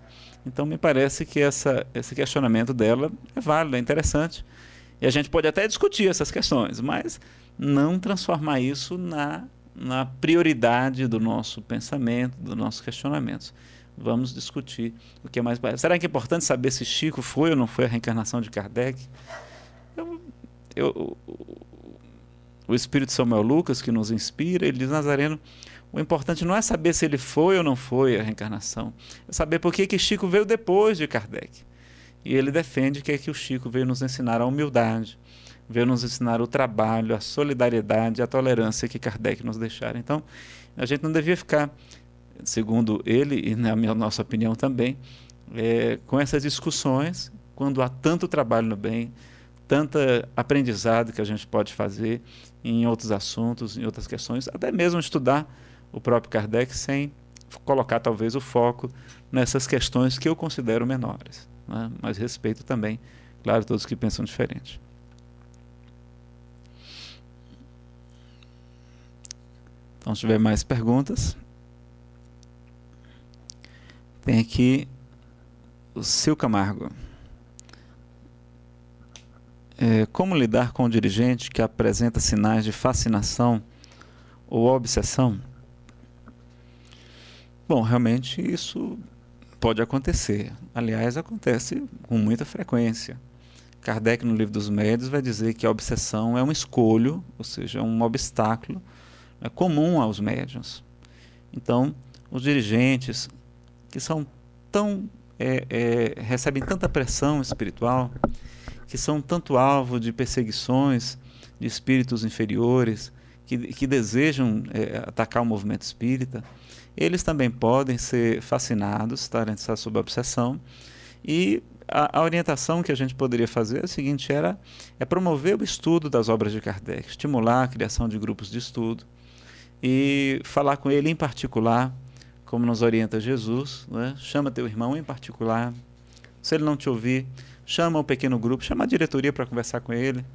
Então me parece que essa, esse questionamento dela é válido, é interessante. E a gente pode até discutir essas questões, mas não transformar isso na na prioridade do nosso pensamento, dos nossos questionamentos. Vamos discutir o que é mais. Será que é importante saber se Chico foi ou não foi a reencarnação de Kardec? Eu, eu, o Espírito Samuel Lucas, que nos inspira, ele diz: Nazareno, o importante não é saber se ele foi ou não foi a reencarnação, é saber por que, que Chico veio depois de Kardec. E ele defende que é que o Chico veio nos ensinar a humildade veio nos ensinar o trabalho, a solidariedade, a tolerância que Kardec nos deixara. Então, a gente não devia ficar, segundo ele, e na minha, nossa opinião também, é, com essas discussões, quando há tanto trabalho no bem, tanto aprendizado que a gente pode fazer em outros assuntos, em outras questões, até mesmo estudar o próprio Kardec sem colocar talvez o foco nessas questões que eu considero menores. Né? Mas respeito também, claro, todos que pensam diferente. Então, se tiver mais perguntas, tem aqui o Sil Camargo. É, como lidar com o dirigente que apresenta sinais de fascinação ou obsessão? Bom, realmente isso pode acontecer. Aliás, acontece com muita frequência. Kardec, no Livro dos Médios, vai dizer que a obsessão é um escolho, ou seja, um obstáculo é comum aos médiuns. Então, os dirigentes que são tão é, é, recebem tanta pressão espiritual, que são tanto alvo de perseguições de espíritos inferiores, que, que desejam é, atacar o movimento espírita, eles também podem ser fascinados, estarem sob obsessão. E a, a, orientação que a gente poderia fazer é o seguinte: era é promover o estudo das obras de Kardec, estimular a criação de grupos de estudo e falar com ele em particular, como nos orienta Jesus. Né? Chama teu irmão em particular. Se ele não te ouvir, chama o um pequeno grupo, chama a diretoria para conversar com ele.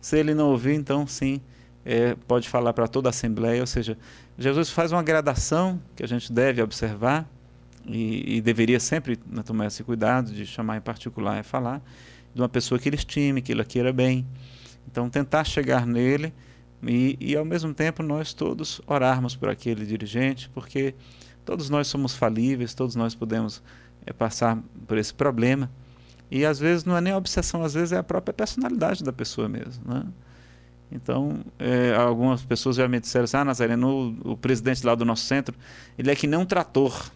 Se ele não ouvir, então sim, é, pode falar para toda a Assembleia. Ou seja, Jesus faz uma gradação que a gente deve observar e, e deveria sempre né, tomar esse cuidado de chamar em particular e falar de uma pessoa que ele estime, que ele queira bem. Então, tentar chegar nele e, e ao mesmo tempo nós todos orarmos por aquele dirigente, porque todos nós somos falíveis, todos nós podemos é, passar por esse problema. E às vezes não é nem a obsessão, às vezes é a própria personalidade da pessoa mesmo. Né? Então, é, algumas pessoas já me disseram assim, ah, Nazareno, o, o presidente lá do nosso centro, ele é que nem um trator,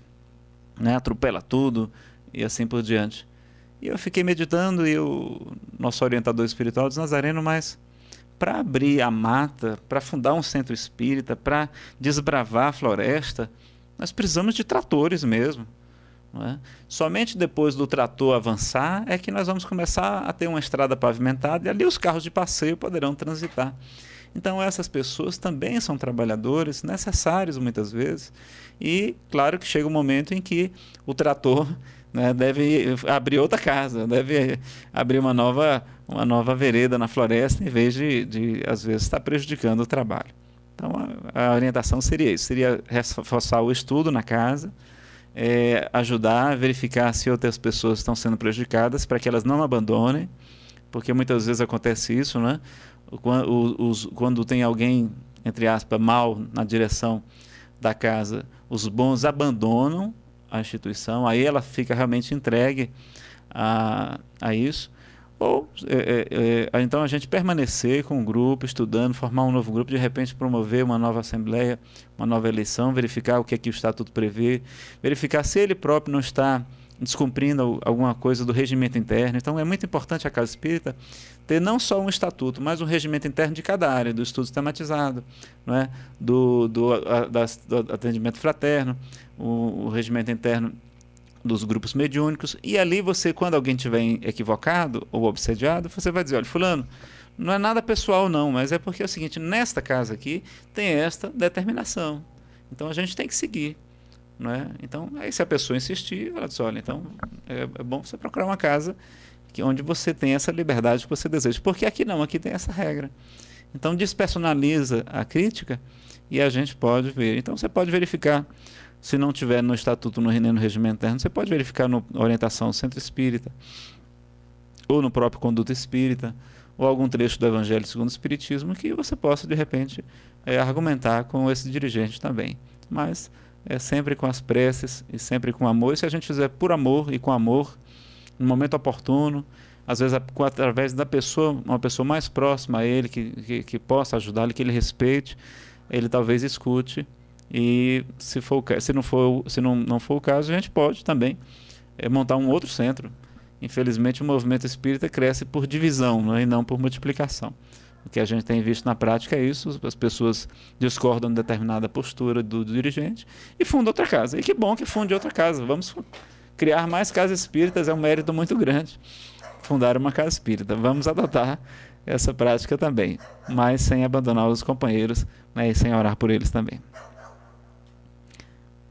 né? atropela tudo e assim por diante. E eu fiquei meditando e o nosso orientador espiritual diz, Nazareno, mas para abrir a mata, para fundar um centro espírita, para desbravar a floresta, nós precisamos de tratores mesmo. É? Somente depois do trator avançar é que nós vamos começar a ter uma estrada pavimentada e ali os carros de passeio poderão transitar. Então, essas pessoas também são trabalhadores necessários muitas vezes. E, claro, que chega o um momento em que o trator né, deve abrir outra casa, deve abrir uma nova, uma nova vereda na floresta, em vez de, de às vezes, estar tá prejudicando o trabalho. Então, a, a orientação seria isso: seria reforçar o estudo na casa, é, ajudar a verificar se outras pessoas estão sendo prejudicadas, para que elas não abandonem, porque muitas vezes acontece isso, né? Quando, os, quando tem alguém, entre aspas, mal na direção da casa, os bons abandonam a instituição, aí ela fica realmente entregue a, a isso. Ou é, é, é então a gente permanecer com o grupo, estudando, formar um novo grupo, de repente promover uma nova assembleia, uma nova eleição, verificar o que é que o estatuto prevê, verificar se ele próprio não está descumprindo alguma coisa do regimento interno. Então é muito importante a casa espírita ter não só um estatuto, mas um regimento interno de cada área, do estudo sistematizado, né? do, do, a, do atendimento fraterno, o, o regimento interno dos grupos mediúnicos. E ali você, quando alguém tiver equivocado ou obsediado, você vai dizer, olha, fulano, não é nada pessoal não, mas é porque é o seguinte, nesta casa aqui tem esta determinação. Então a gente tem que seguir. Não é? Então, aí se a pessoa insistir, ela diz, olha, então é, é bom você procurar uma casa que onde você tem essa liberdade que você deseja. Porque aqui não, aqui tem essa regra. Então despersonaliza a crítica e a gente pode ver. Então você pode verificar, se não tiver no estatuto, no, no regimento interno, você pode verificar na orientação centro espírita ou no próprio conduta espírita ou algum trecho do Evangelho segundo o Espiritismo que você possa de repente é, argumentar com esse dirigente também. Mas é sempre com as preces e sempre com amor. E se a gente fizer por amor e com amor, no momento oportuno, às vezes através da pessoa, uma pessoa mais próxima a ele, que, que, que possa ajudá-lo, que ele respeite, ele talvez escute. E se, for, se, não, for, se não, não for o caso, a gente pode também é, montar um outro centro. Infelizmente, o movimento espírita cresce por divisão é? e não por multiplicação. O que a gente tem visto na prática é isso: as pessoas discordam de determinada postura do, do dirigente e fundam outra casa. E que bom que funde outra casa. Vamos criar mais casas espíritas é um mérito muito grande. Fundar uma casa espírita. Vamos adotar essa prática também, mas sem abandonar os companheiros né, e sem orar por eles também.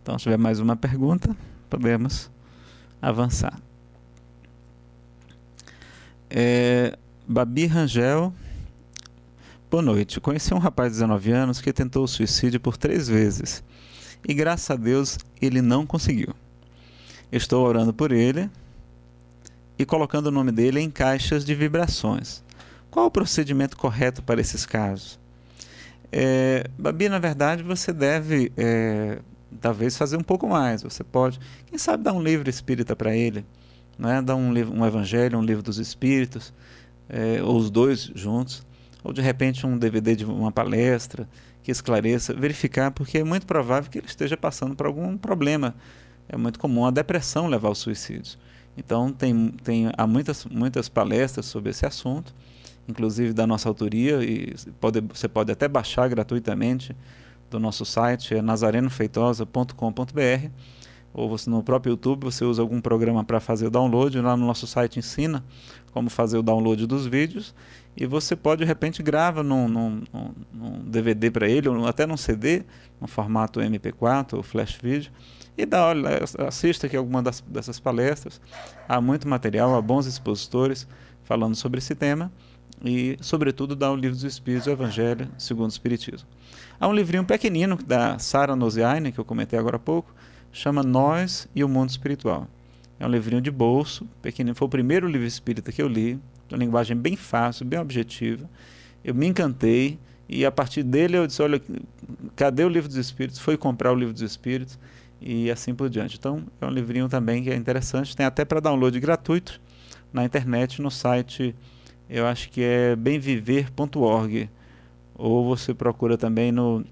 Então, se tiver mais uma pergunta, podemos avançar. É, Babi Rangel, boa noite. Conheci um rapaz de 19 anos que tentou o suicídio por três vezes e, graças a Deus, ele não conseguiu. Estou orando por ele e colocando o nome dele em caixas de vibrações. Qual o procedimento correto para esses casos? É, Babi, na verdade, você deve é, talvez fazer um pouco mais. Você pode, quem sabe, dar um livro espírita para ele, né? dar um, livro, um evangelho, um livro dos espíritos, é, ou os dois juntos, ou de repente um DVD de uma palestra que esclareça, verificar, porque é muito provável que ele esteja passando por algum problema é muito comum a depressão levar ao suicídio. Então, tem, tem, há muitas, muitas palestras sobre esse assunto, inclusive da nossa autoria, e pode, você pode até baixar gratuitamente do nosso site, é nazarenofeitosa.com.br, ou você, no próprio YouTube você usa algum programa para fazer o download, lá no nosso site ensina como fazer o download dos vídeos, e você pode, de repente, grava num, num, num DVD para ele, ou até num CD, no formato MP4 ou flash vídeo, e dá, olha, assista aqui alguma das, dessas palestras. Há muito material, há bons expositores falando sobre esse tema e, sobretudo, dá o livro dos Espíritos, o Evangelho segundo o Espiritismo. Há um livrinho pequenino da Sarah Noziane, que eu comentei agora há pouco, chama Nós e o Mundo Espiritual. É um livrinho de bolso, pequenino. Foi o primeiro livro espírita que eu li, uma linguagem bem fácil, bem objetiva. Eu me encantei e, a partir dele, eu disse: olha, cadê o livro dos Espíritos? Fui comprar o livro dos Espíritos e assim por diante. Então, é um livrinho também que é interessante, tem até para download gratuito na internet, no site, eu acho que é bemviver.org, ou você procura também no,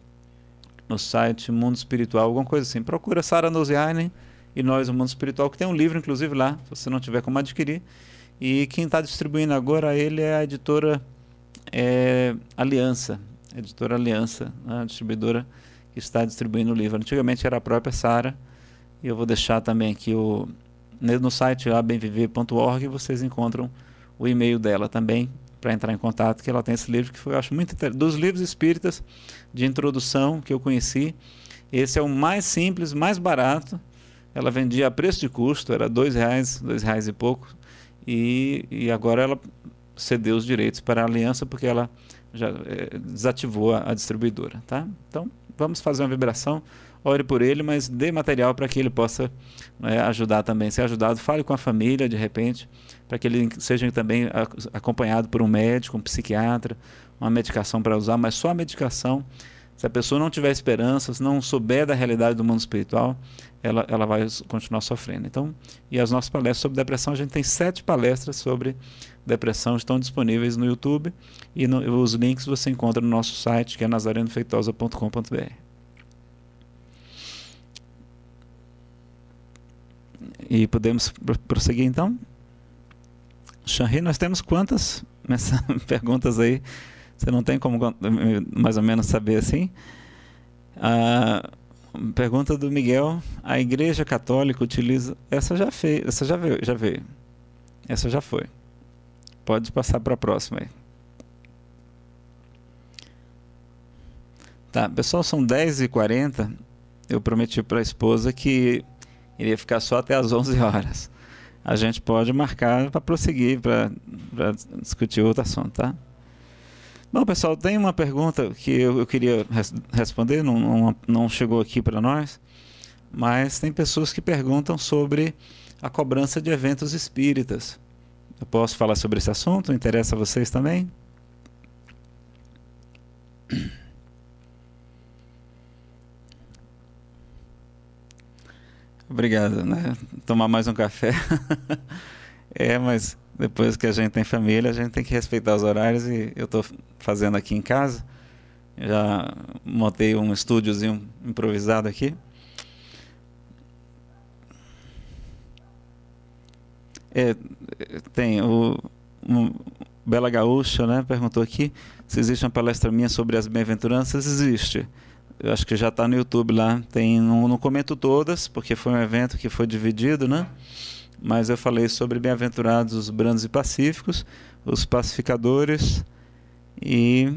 no site Mundo Espiritual, alguma coisa assim. Procura Sara Noziane e Nós, o Mundo Espiritual, que tem um livro, inclusive, lá, se você não tiver como adquirir. E quem está distribuindo agora ele é a editora é, Aliança, editora Aliança, a né, distribuidora que está distribuindo o livro. Antigamente era a própria Sara, e eu vou deixar também aqui o no site abemviver.org vocês encontram o e-mail dela também para entrar em contato, que ela tem esse livro que eu acho muito interessante. Dos livros espíritas de introdução que eu conheci, esse é o mais simples, mais barato. Ela vendia a preço de custo, era dois reais, dois reais e pouco. E, e agora ela cedeu os direitos para a aliança porque ela já é, desativou a, a distribuidora, tá? Então, vamos fazer uma vibração, ore por ele, mas dê material para que ele possa né, ajudar também, ser ajudado. Fale com a família, de repente, para que ele seja também acompanhado por um médico, um psiquiatra, uma medicação para usar, mas só a medicação. Se a pessoa não tiver esperanças, não souber da realidade do mundo espiritual, ela, ela vai continuar sofrendo. Então, e as nossas palestras sobre depressão, a gente tem sete palestras sobre depressão estão disponíveis no YouTube e no, os links você encontra no nosso site que é nazarenofeitosa.com.br. E podemos prosseguir então? Xanri, nós temos quantas perguntas aí? Você não tem como mais ou menos saber assim? Ah, pergunta do Miguel: A Igreja Católica utiliza? Essa já fez, essa já veio, já veio. Essa já foi. Pode passar para a próxima aí. Tá, pessoal, são 10h40. Eu prometi para a esposa que iria ficar só até as 11 horas. A gente pode marcar para prosseguir, para discutir outro assunto, tá? Bom, pessoal, tem uma pergunta que eu, eu queria res responder, não, não, não chegou aqui para nós, mas tem pessoas que perguntam sobre a cobrança de eventos espíritas. Eu posso falar sobre esse assunto? Interessa a vocês também? Obrigado, né? Tomar mais um café. é, mas depois que a gente tem família, a gente tem que respeitar os horários e eu estou fazendo aqui em casa. já montei um estúdiozinho improvisado aqui. É, tem o um, Bela Gaúcha, né? Perguntou aqui se existe uma palestra minha sobre as bem-aventuranças. Existe. Eu acho que já está no YouTube lá. Tem, não, não comento todas, porque foi um evento que foi dividido, né? Mas eu falei sobre bem-aventurados os brandos e pacíficos, os pacificadores e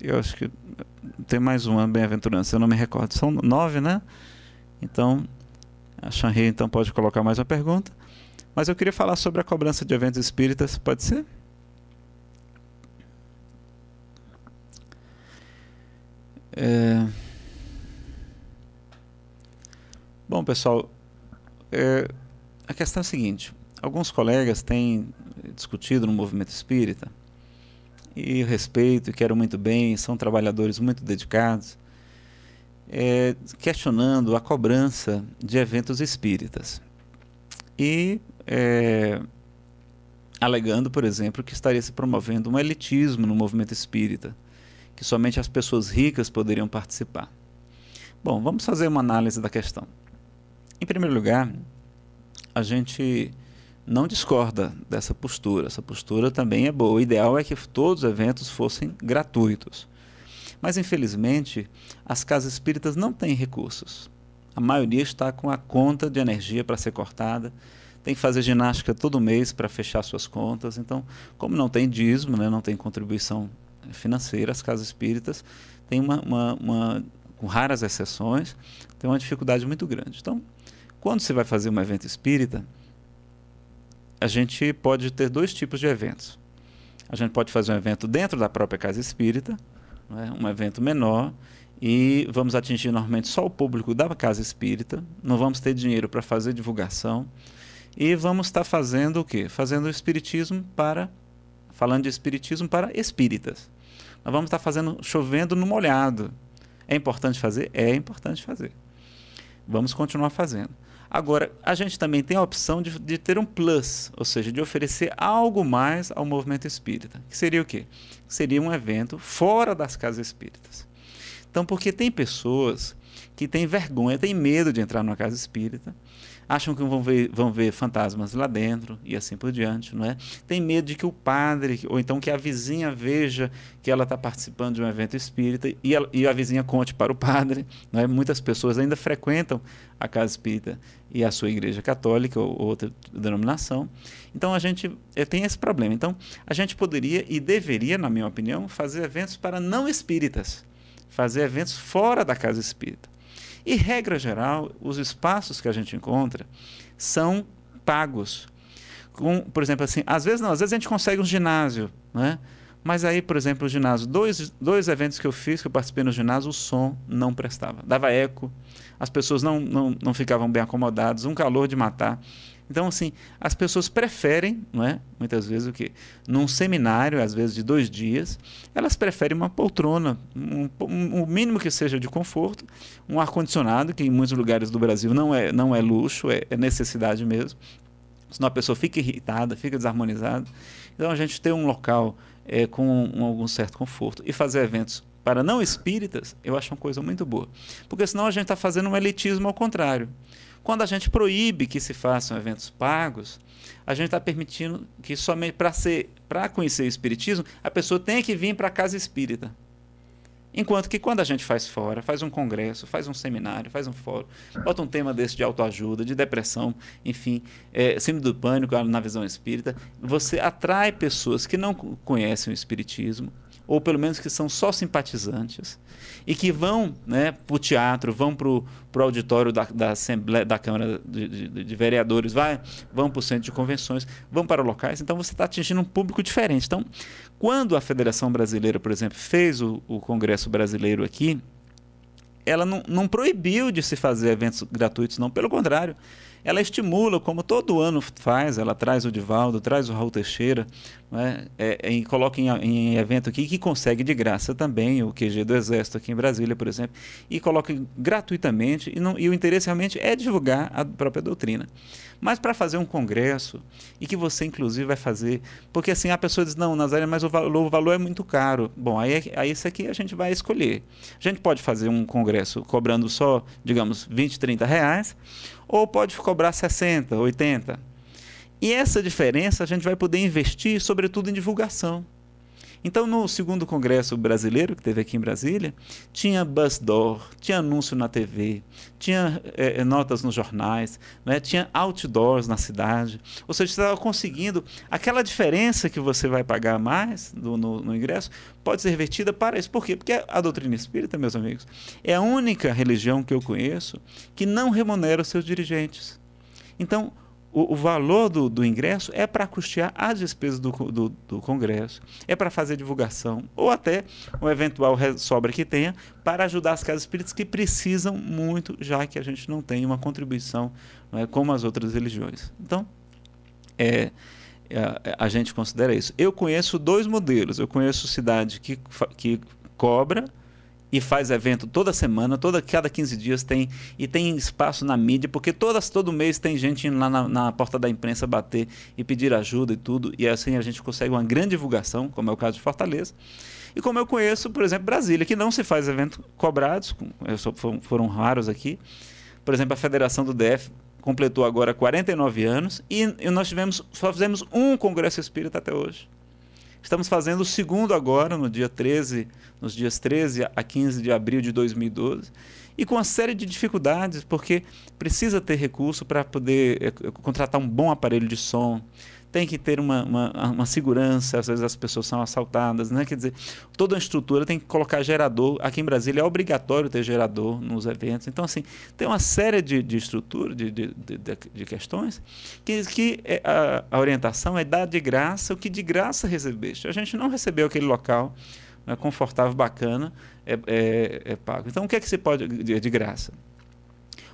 eu acho que tem mais uma bem-aventurança, eu não me recordo. São nove, né? Então, a Shanri então pode colocar mais uma pergunta. Mas eu queria falar sobre a cobrança de eventos espíritas, pode ser? É... Bom, pessoal, é... a questão é a seguinte: alguns colegas têm discutido no movimento espírita, e respeito, e quero muito bem, são trabalhadores muito dedicados, é... questionando a cobrança de eventos espíritas. E é, alegando, por exemplo, que estaria se promovendo um elitismo no movimento espírita, que somente as pessoas ricas poderiam participar. Bom, vamos fazer uma análise da questão. Em primeiro lugar, a gente não discorda dessa postura. Essa postura também é boa. O ideal é que todos os eventos fossem gratuitos. Mas, infelizmente, as casas espíritas não têm recursos. A maioria está com a conta de energia para ser cortada, tem que fazer ginástica todo mês para fechar suas contas. Então, como não tem dízimo, né, não tem contribuição financeira, as casas espíritas têm uma, uma, uma, com raras exceções, tem uma dificuldade muito grande. Então, quando se vai fazer um evento espírita, a gente pode ter dois tipos de eventos. A gente pode fazer um evento dentro da própria casa espírita, né, um evento menor, e vamos atingir normalmente só o público da casa espírita, não vamos ter dinheiro para fazer divulgação e vamos estar tá fazendo o quê? Fazendo o espiritismo para falando de espiritismo para espíritas. Nós vamos estar tá fazendo chovendo no molhado. É importante fazer? É importante fazer. Vamos continuar fazendo. Agora, a gente também tem a opção de, de ter um plus, ou seja, de oferecer algo mais ao movimento espírita. Que seria o quê? Seria um evento fora das casas espíritas. Então, porque tem pessoas que têm vergonha, têm medo de entrar numa casa espírita, acham que vão ver, vão ver fantasmas lá dentro e assim por diante, não é? Tem medo de que o padre ou então que a vizinha veja que ela está participando de um evento espírita e, e, a vizinha conte para o padre, não é? Muitas pessoas ainda frequentam a casa espírita e a sua igreja católica ou outra denominação. Então a gente é, tem esse problema. Então a gente poderia e deveria, na minha opinião, fazer eventos para não espíritas, fazer eventos fora da casa espírita. E, regra geral, os espaços que a gente encontra são pagos. Com, por exemplo, assim, às vezes não, às vezes a gente consegue um ginásio, né? Mas aí, por exemplo, o ginásio, dois, dois eventos que eu fiz, que eu participei no ginásio, o som não prestava. Dava eco, as pessoas não, não, não ficavam bem acomodadas, um calor de matar. Então, assim, as pessoas preferem, não é? muitas vezes o quê? Num seminário, às vezes de dois dias, elas preferem uma poltrona, um, um, o mínimo que seja de conforto, um ar-condicionado, que em muitos lugares do Brasil não é, não é luxo, é, é necessidade mesmo. Senão a pessoa fica irritada, fica desarmonizada. Então, a gente ter um local é, com um, algum certo conforto e fazer eventos para não espíritas, eu acho uma coisa muito boa. Porque senão a gente está fazendo um elitismo ao contrário. Quando a gente proíbe que se façam eventos pagos, a gente está permitindo que somente para ser, para conhecer o espiritismo, a pessoa tem que vir para a casa espírita. Enquanto que quando a gente faz fora, faz um congresso, faz um seminário, faz um fórum, bota um tema desse de autoajuda, de depressão, enfim, é, síndrome do pânico na visão espírita, você atrai pessoas que não conhecem o espiritismo, ou pelo menos que são só simpatizantes, e que vão né, para o teatro, vão para o auditório da, da, Assembleia, da Câmara de, de, de Vereadores, vai, vão para o centro de convenções, vão para locais. Então você está atingindo um público diferente. Então, quando a Federação Brasileira, por exemplo, fez o, o Congresso Brasileiro aqui, ela não, não proibiu de se fazer eventos gratuitos, não, pelo contrário ela estimula, como todo ano faz, ela traz o Divaldo, traz o Raul Teixeira, né? é, é, e coloca em, em, evento aqui, que consegue de graça também, o QG do Exército aqui em Brasília, por exemplo, e coloca gratuitamente, e, não, e o interesse realmente é divulgar a própria doutrina. Mas para fazer um congresso, e que você inclusive vai fazer, porque assim, a pessoa diz, não, Nazaré, mas o valor, o valor é muito caro. Bom, aí, é aí isso aqui é a gente vai escolher. A gente pode fazer um congresso cobrando só, digamos, 20, 30 reais, ou pode cobrar 60, 80. E essa diferença a gente vai poder investir, sobretudo, em divulgação. Então, no segundo congresso brasileiro que teve aqui em Brasília, tinha busdoor, tinha anúncio na TV, tinha é, notas nos jornais, né? tinha outdoors na cidade. Ou seja, você estava conseguindo aquela diferença que você vai pagar mais do, no, no ingresso pode ser revertida para isso. Por quê? Porque a doutrina espírita, meus amigos, é a única religião que eu conheço que não remunera os seus dirigentes. Então, o, o, valor do, do ingresso é para custear as despesas do, do, do Congresso, é para fazer divulgação, ou até um eventual sobra que tenha, para ajudar as casas espíritas que precisam muito, já que a gente não tem uma contribuição é, como as outras religiões. Então, é, a, é, a, gente considera isso. Eu conheço dois modelos. Eu conheço cidade que, que cobra e faz evento toda semana, toda cada 15 dias tem e tem espaço na mídia, porque todas todo mês tem gente lá na, na, porta da imprensa bater e pedir ajuda e tudo, e assim a gente consegue uma grande divulgação, como é o caso de Fortaleza. E como eu conheço, por exemplo, Brasília, que não se faz evento cobrados, sou, foram, foram raros aqui. Por exemplo, a Federação do DF completou agora 49 anos e, e nós tivemos só fizemos um congresso espírita até hoje. Estamos fazendo o segundo agora, no dia 13, nos dias 13 a 15 de abril de 2012, e com uma série de dificuldades, porque precisa ter recurso para poder é, contratar um bom aparelho de som, tem que ter uma, uma, uma, segurança, às vezes as pessoas são assaltadas, né? Quer dizer, toda a estrutura tem que colocar gerador. Aqui em Brasília é obrigatório ter gerador nos eventos. Então, assim, tem uma série de, de estrutura, de, de, de, questões, que, que é, a, a orientação é dar de graça o que de graça recebeste. A gente não recebeu aquele local né, confortável, bacana, é, é, é pago. Então, o que é que se pode de, de graça?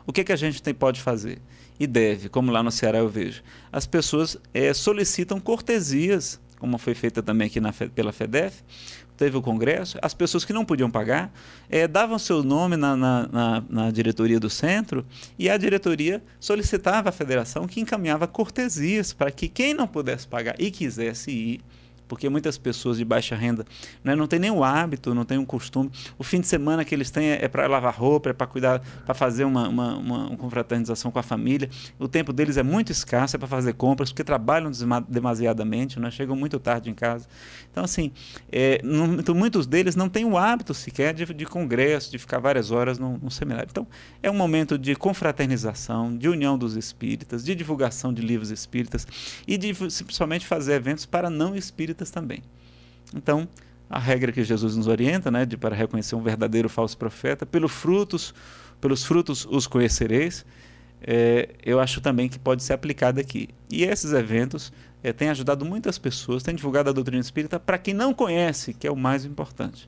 O que, que a gente tem, pode fazer? E deve, como lá no Ceará eu vejo. As pessoas é, solicitam cortesias, como foi feita também aqui na, pela FEDEF, teve o congresso, as pessoas que não podiam pagar é, davam seu nome na, na, na, na, diretoria do centro e a diretoria solicitava à federação que encaminhava cortesias para que quem não pudesse pagar e quisesse ir porque muitas pessoas de baixa renda né, não tem nenhum hábito, não tem um costume. O fim de semana que eles têm é, é para lavar roupa, é para cuidar, para fazer uma, uma, uma, uma confraternização com a família. O tempo deles é muito escasso, é para fazer compras, porque trabalham demasiadamente, né, chegam muito tarde em casa. Então, assim, é, então, muitos deles não têm o hábito sequer de, de congresso, de ficar várias horas num, num seminário. Então, é um momento de confraternização, de união dos espíritas, de divulgação de livros espíritas e de principalmente fazer eventos para não espíritas também. Então, a regra que Jesus nos orienta, né, de para reconhecer um verdadeiro falso profeta, pelos frutos, pelos frutos os conhecereis, é, eu acho também que pode ser aplicada aqui. E esses eventos é, têm ajudado muitas pessoas, têm divulgado a doutrina espírita para quem não conhece, que é o mais importante.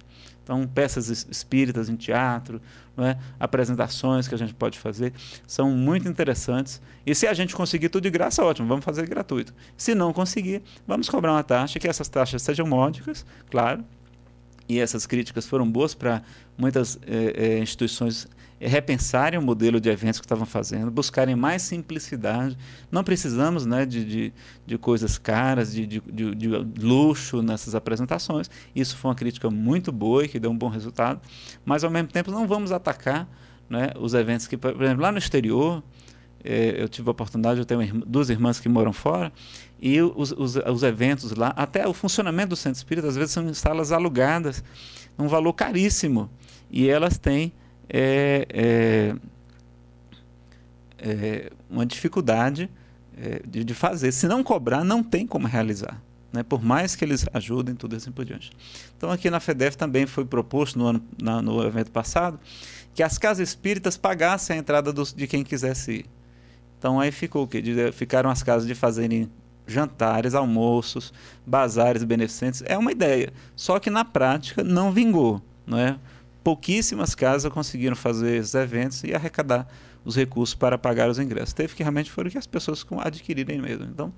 Então, peças espíritas em teatro, é? apresentações que a gente pode fazer, são muito interessantes. E se a gente conseguir tudo de graça, ótimo, vamos fazer gratuito. Se não conseguir, vamos cobrar uma taxa, que essas taxas sejam módicas, claro. E essas críticas foram boas para muitas é, é, instituições repensarem o modelo de eventos que estavam fazendo, buscarem mais simplicidade. Não precisamos né, de, de, de coisas caras, de, de, de, luxo nessas apresentações. Isso foi uma crítica muito boa e que deu um bom resultado, mas ao mesmo tempo não vamos atacar né, os eventos que, por exemplo, lá no exterior, eh, eu tive a oportunidade, eu tenho irmã, duas irmãs que moram fora, e os, os, os eventos lá, até o funcionamento do centro espírita, às vezes são salas alugadas, um valor caríssimo, e elas têm é, é, é uma dificuldade é, de, de, fazer. Se não cobrar, não tem como realizar. Né? Por mais que eles ajudem, tudo assim por diante. Então, aqui na FEDEF também foi proposto no, ano, na, no evento passado que as casas espíritas pagassem a entrada dos, de quem quisesse ir. Então, aí ficou o quê? De, ficaram as casas de fazerem jantares, almoços, bazares beneficentes. É uma ideia, só que na prática não vingou. Não é? pouquíssimas casas conseguiram fazer os eventos e arrecadar os recursos para pagar os ingressos. Teve que realmente foram que as pessoas adquirirem mesmo. Então,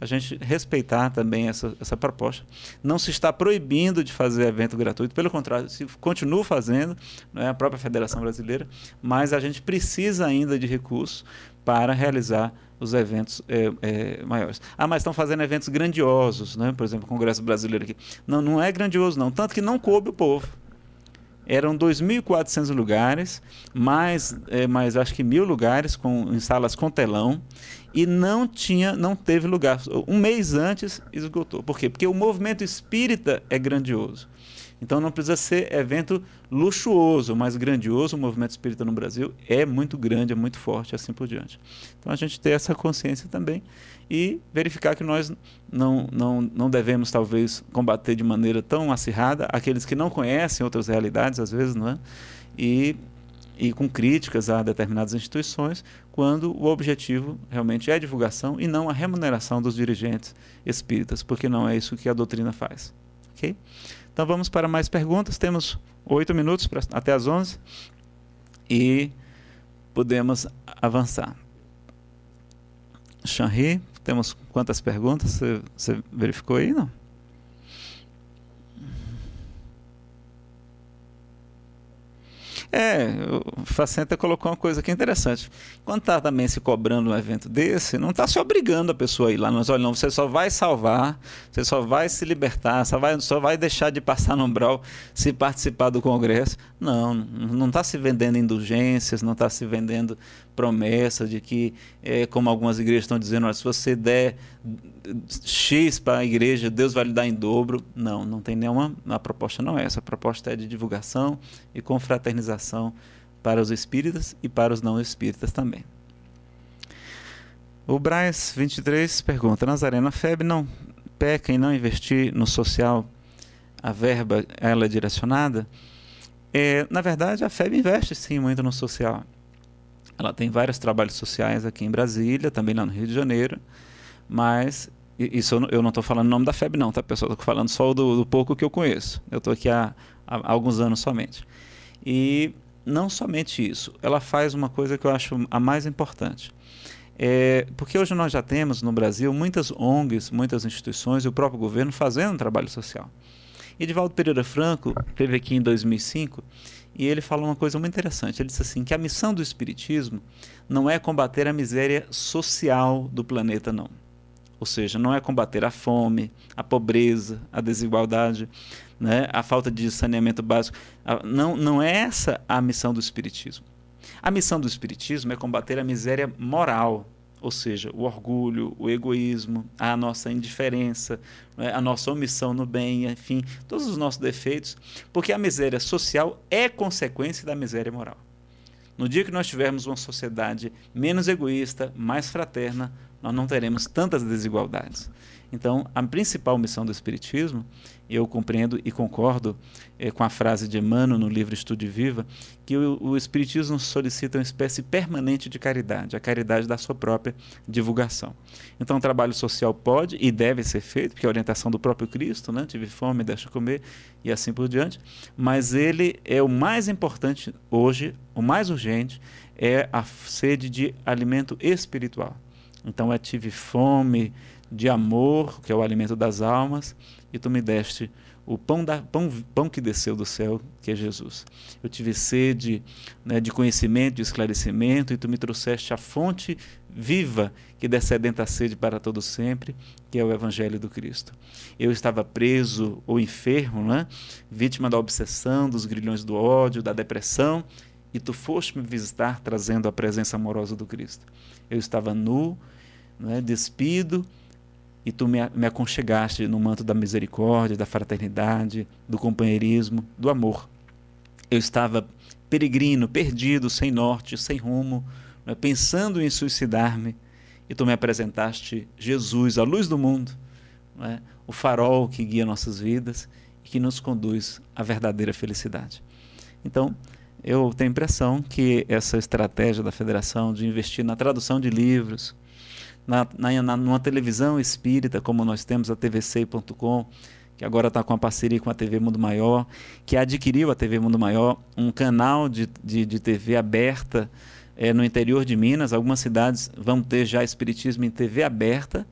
a gente respeitar também essa, essa proposta. Não se está proibindo de fazer evento gratuito, pelo contrário, se continua fazendo, é a própria Federação Brasileira, mas a gente precisa ainda de recursos para realizar os eventos é, é, maiores. Ah, mas estão fazendo eventos grandiosos, né? por exemplo, o Congresso Brasileiro aqui. Não, não é grandioso, não. Tanto que não coube o povo eram 2.400 lugares, mais, é, mais acho que mil lugares com, em salas com telão, e não tinha, não teve lugar. Um mês antes esgotou. Por quê? Porque o movimento espírita é grandioso. Então não precisa ser evento luxuoso, mas grandioso. O movimento espírita no Brasil é muito grande, é muito forte, assim por diante. Então a gente tem essa consciência também e verificar que nós não, não, não devemos, talvez, combater de maneira tão acirrada aqueles que não conhecem outras realidades, às vezes, não é? E, e com críticas a determinadas instituições, quando o objetivo realmente é a divulgação e não a remuneração dos dirigentes espíritas, porque não é isso que a doutrina faz. Ok? Então vamos para mais perguntas. Temos oito minutos pra, até as onze e podemos avançar. Xanri, temos quantas perguntas? Você, você verificou aí, não? É, o Facenta colocou uma coisa que é interessante. Quando está também se cobrando um evento desse, não está se obrigando a pessoa a ir lá, mas olha, não, você só vai salvar, você só vai se libertar, só vai, só vai deixar de passar no umbral se participar do Congresso. Não, não está se vendendo indulgências, não está se vendendo promessa de que, é, como algumas igrejas estão dizendo, se você der X para a igreja, Deus vai lhe dar em dobro. Não, não tem nenhuma. A proposta não é essa. A proposta é de divulgação e confraternização para os espíritas e para os não espíritas também. O Braz 23 pergunta: Nazarena Feb não peca em não investir no social a verba ela é direcionada? É, na verdade, a FEB investe sim muito no social. Ela tem vários trabalhos sociais aqui em Brasília, também lá no Rio de Janeiro, mas isso eu não estou falando o nome da FEB não, tá pessoal? Estou falando só do, do, pouco que eu conheço. Eu estou aqui há, há alguns anos somente. E não somente isso, ela faz uma coisa que eu acho a mais importante. É, porque hoje nós já temos no Brasil muitas ONGs, muitas instituições e o próprio governo fazendo trabalho social. E Edivaldo Pereira Franco teve aqui em 2005 e ele fala uma coisa muito interessante. Ele diz assim: que a missão do Espiritismo não é combater a miséria social do planeta, não. Ou seja, não é combater a fome, a pobreza, a desigualdade, né, a falta de saneamento básico. Não, não é essa a missão do Espiritismo. A missão do Espiritismo é combater a miséria moral, ou seja, o orgulho, o egoísmo, a nossa indiferença, né, a nossa omissão no bem, enfim, todos os nossos defeitos, porque a miséria social é consequência da miséria moral. No dia que nós tivermos uma sociedade menos egoísta, mais fraterna, nós não teremos tantas desigualdades. Então, a principal missão do Espiritismo, eu compreendo e concordo é, com a frase de Emmanuel no livro Estude Viva, que o, o Espiritismo solicita uma espécie permanente de caridade, a caridade da sua própria divulgação. Então, o trabalho social pode e deve ser feito, porque é a orientação do próprio Cristo, né? tive fome, deixa comer e assim por diante, mas ele é o mais importante hoje, o mais urgente, é a sede de alimento espiritual. Então, é tive fome, de amor, que é o alimento das almas, e tu me deste o pão, da, pão, pão que desceu do céu, que é Jesus. Eu tive sede né, de conhecimento, de esclarecimento, e tu me trouxeste a fonte viva que descedenta a sede para todo sempre, que é o Evangelho do Cristo. Eu estava preso ou enfermo, né, vítima da obsessão, dos grilhões do ódio, da depressão, e tu foste me visitar trazendo a presença amorosa do Cristo. Eu estava nu, né, despido, e tu me, aconchegaste no manto da misericórdia, da fraternidade, do companheirismo, do amor. Eu estava peregrino, perdido, sem norte, sem rumo, né, pensando em suicidar-me, e tu me apresentaste Jesus, a luz do mundo, né, o farol que guia nossas vidas e que nos conduz à verdadeira felicidade. Então, eu tenho a impressão que essa estratégia da federação de investir na tradução de livros, na, na, numa televisão espírita, como nós temos a tvc.com, que agora está com a parceria com a TV Mundo Maior, que adquiriu a TV Mundo Maior, um canal de, de, de TV aberta é, no interior de Minas. Algumas cidades vão ter já Espiritismo em TV aberta.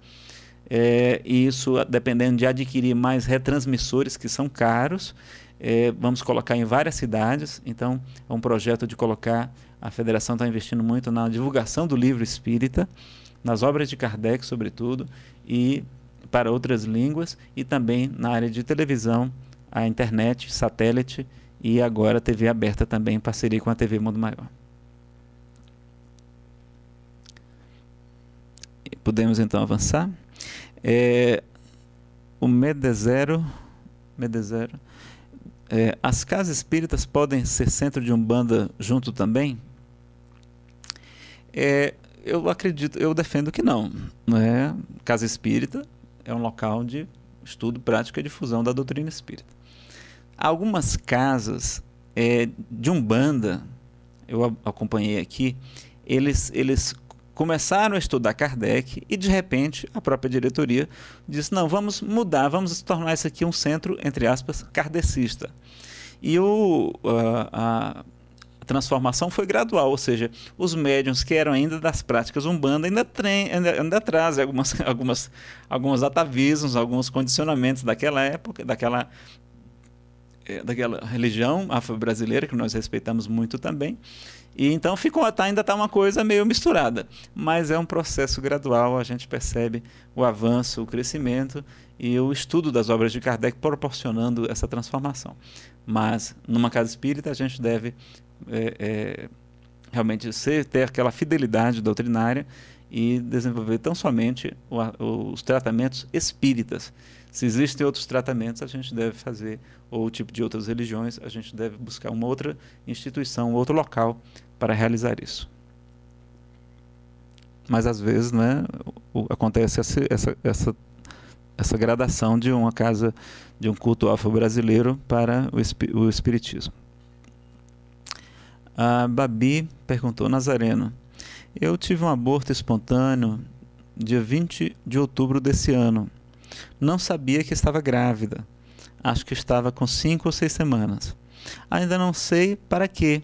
É, e isso, dependendo de adquirir mais retransmissores, que são caros, é, vamos colocar em várias cidades. Então, é um projeto de colocar. A federação está investindo muito na divulgação do livro espírita nas obras de Kardec, sobretudo, e para outras línguas, e também na área de televisão, a internet, satélite e agora a TV aberta também, em parceria com a TV Mundo Maior. Podemos então avançar. É, o Medezero, Medezero é, as casas espíritas podem ser centro de umbanda junto também? É, eu acredito, eu defendo que não. Né? casa espírita é um local de estudo, prática e difusão da doutrina espírita. Algumas casas é, de Umbanda, eu acompanhei aqui, eles, eles começaram a estudar Kardec e, de repente, a própria diretoria disse: não, vamos mudar, vamos tornar isso aqui um centro, entre aspas, kardecista. E o, a transformação foi gradual, ou seja, os médiums que eram ainda das práticas umbanda ainda, trem, ainda, ainda trazem algumas, algumas, alguns atavismos, alguns condicionamentos daquela época, daquela, é, daquela religião afro-brasileira, que nós respeitamos muito também. E então ficou, tá, ainda está uma coisa meio misturada, mas é um processo gradual, a gente percebe o avanço, o crescimento e o estudo das obras de Kardec proporcionando essa transformação. Mas numa casa espírita a gente deve é, é, realmente ser, ter aquela fidelidade doutrinária e desenvolver tão somente o, os tratamentos espíritas. Se existem outros tratamentos, a gente deve fazer, ou o tipo de outras religiões, a gente deve buscar uma outra instituição, outro local para realizar isso. Mas às vezes né, acontece essa, essa, essa, essa gradação de uma casa, de um culto afro-brasileiro para o, o espiritismo. A Babi perguntou: Nazareno, eu tive um aborto espontâneo dia 20 de outubro desse ano. Não sabia que estava grávida. Acho que estava com 5 ou 6 semanas. Ainda não sei para quê,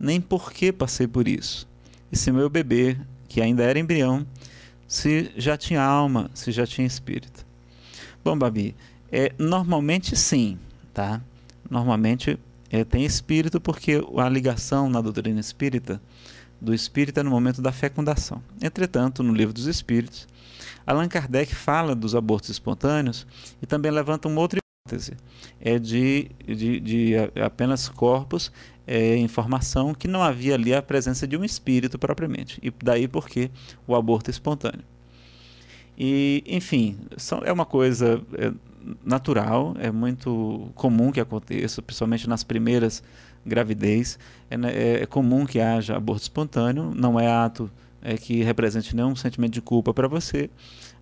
nem por que passei por isso. E se meu bebê, que ainda era embrião, se já tinha alma, se já tinha espírito. Bom, Babi, é, normalmente sim, tá? Normalmente é, tem espírito porque a ligação na doutrina espírita do espírito é no momento da fecundação. Entretanto, no livro dos espíritos, Allan Kardec fala dos abortos espontâneos e também levanta uma outra hipótese, é de, de, de apenas corpos é, em formação que não havia ali a presença de um espírito propriamente, e daí porque o aborto espontâneo. E, enfim, são, é uma coisa... É, natural, é muito comum que aconteça, principalmente nas primeiras gravidez. É, né, é, é comum que haja aborto espontâneo, não é ato é, que represente nenhum sentimento de culpa para você.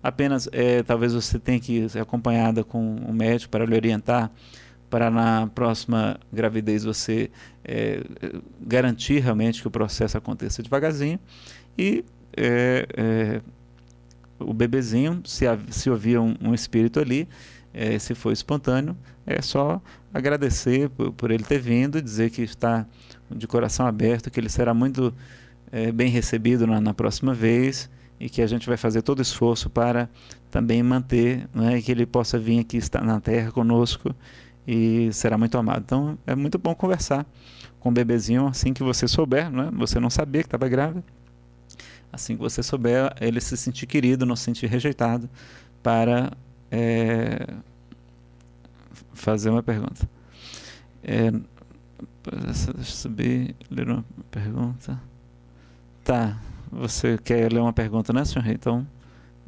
Apenas, é, talvez você tenha que ser acompanhada com um médico para lhe orientar para na próxima gravidez você é, é, garantir realmente que o processo aconteça devagarzinho e é, é, o bebezinho, se, se havia um, um espírito ali, é, se foi espontâneo, é só agradecer por, por, ele ter vindo, dizer que está de coração aberto, que ele será muito é, bem recebido na, na, próxima vez e que a gente vai fazer todo o esforço para também manter, né, que ele possa vir aqui estar na Terra conosco e será muito amado. Então é muito bom conversar com o bebezinho assim que você souber, né? você não sabia que estava grávida. Assim que você souber, ele se sentir querido, não se sentir rejeitado, para é, fazer uma pergunta. É, deixa eu subir, ler uma pergunta. Tá, você quer ler uma pergunta, né, senhor? Então,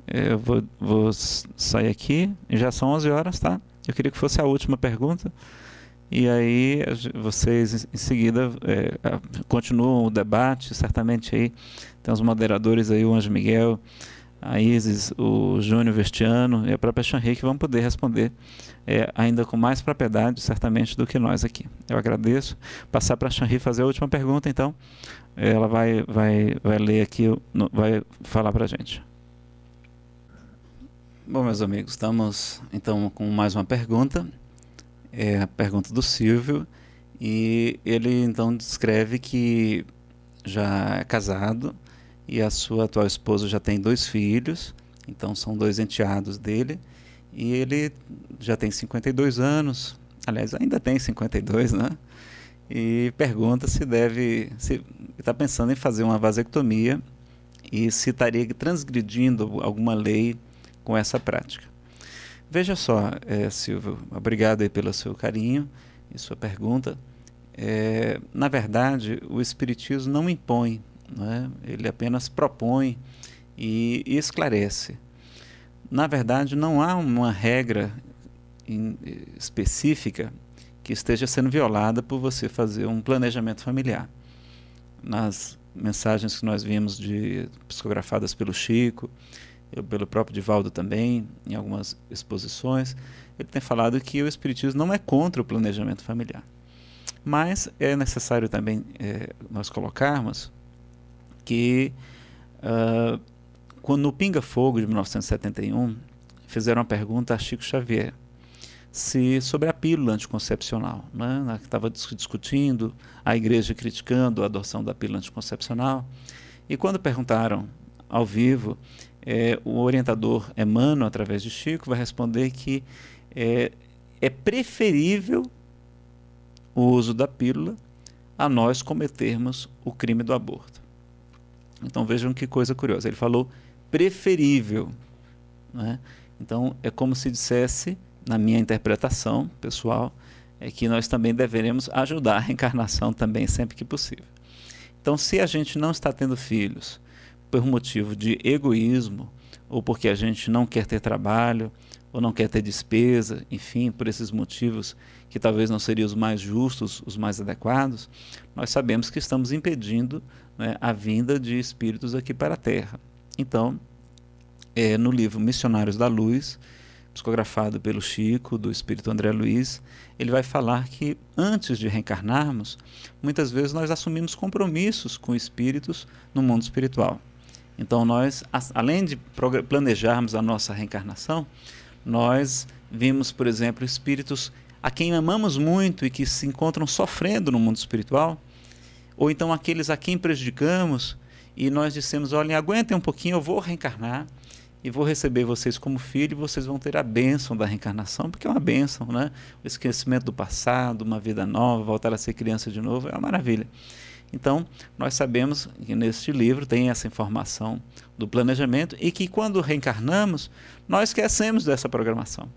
é, eu vou, vou sair aqui. Já são 11 horas, tá? Eu queria que fosse a última pergunta. E aí vocês em seguida é, continuam o debate, certamente aí tem os moderadores aí, o Anjo Miguel, a Isis, o Júnior Vertiano e a própria Shanri que vão poder responder é, ainda com mais propriedade, certamente, do que nós aqui. Eu agradeço. Passar para a Shanri fazer a última pergunta, então. Ela vai, vai, vai ler aqui, vai falar para a gente. Bom, meus amigos, estamos então com mais uma pergunta. É a pergunta do Silvio. E ele então descreve que já é casado, e a sua atual esposa já tem dois filhos, então são dois enteados dele, e ele já tem 52 anos, aliás, ainda tem 52, né? E pergunta se deve, se está pensando em fazer uma vasectomia e se estaria transgredindo alguma lei com essa prática. Veja só, é, Silvio, obrigado aí pelo seu carinho e sua pergunta. É, na verdade, o Espiritismo não impõe né? Ele apenas propõe e, esclarece. Na verdade, não há uma regra eh, específica que esteja sendo violada por você fazer um planejamento familiar. Nas mensagens que nós vimos de psicografadas pelo Chico, eu, pelo próprio Divaldo também, em algumas exposições, ele tem falado que o Espiritismo não é contra o planejamento familiar. Mas é necessário também é, nós colocarmos que uh, quando no Pinga Fogo de 1971 fizeram uma pergunta a Chico Xavier se sobre a pílula anticoncepcional, né? estava discutindo a igreja criticando a adoção da pílula anticoncepcional e quando perguntaram ao vivo é, o orientador Emmanuel, através de Chico, vai responder que é, é preferível o uso da pílula a nós cometermos o crime do aborto. Então vejam que coisa curiosa. Ele falou preferível. Né? Então é como se dissesse, na minha interpretação pessoal, é que nós também deveremos ajudar a reencarnação também sempre que possível. Então, se a gente não está tendo filhos por motivo de egoísmo, ou porque a gente não quer ter trabalho, ou não quer ter despesa, enfim, por esses motivos que talvez não seriam os mais justos, os mais adequados, nós sabemos que estamos impedindo né, a vinda de espíritos aqui para a Terra. Então, é, no livro Missionários da Luz, psicografado pelo Chico, do espírito André Luiz, ele vai falar que antes de reencarnarmos, muitas vezes nós assumimos compromissos com espíritos no mundo espiritual. Então, nós, além de planejarmos a nossa reencarnação, nós vimos, por exemplo, espíritos a quem amamos muito e que se encontram sofrendo no mundo espiritual, ou então aqueles a quem prejudicamos e nós dissemos: olhem, aguentem um pouquinho, eu vou reencarnar e vou receber vocês como filho e vocês vão ter a bênção da reencarnação, porque é uma bênção, né? O esquecimento do passado, uma vida nova, voltar a ser criança de novo, é uma maravilha. Então, nós sabemos que neste livro tem essa informação do planejamento e que quando reencarnamos, nós esquecemos dessa programação.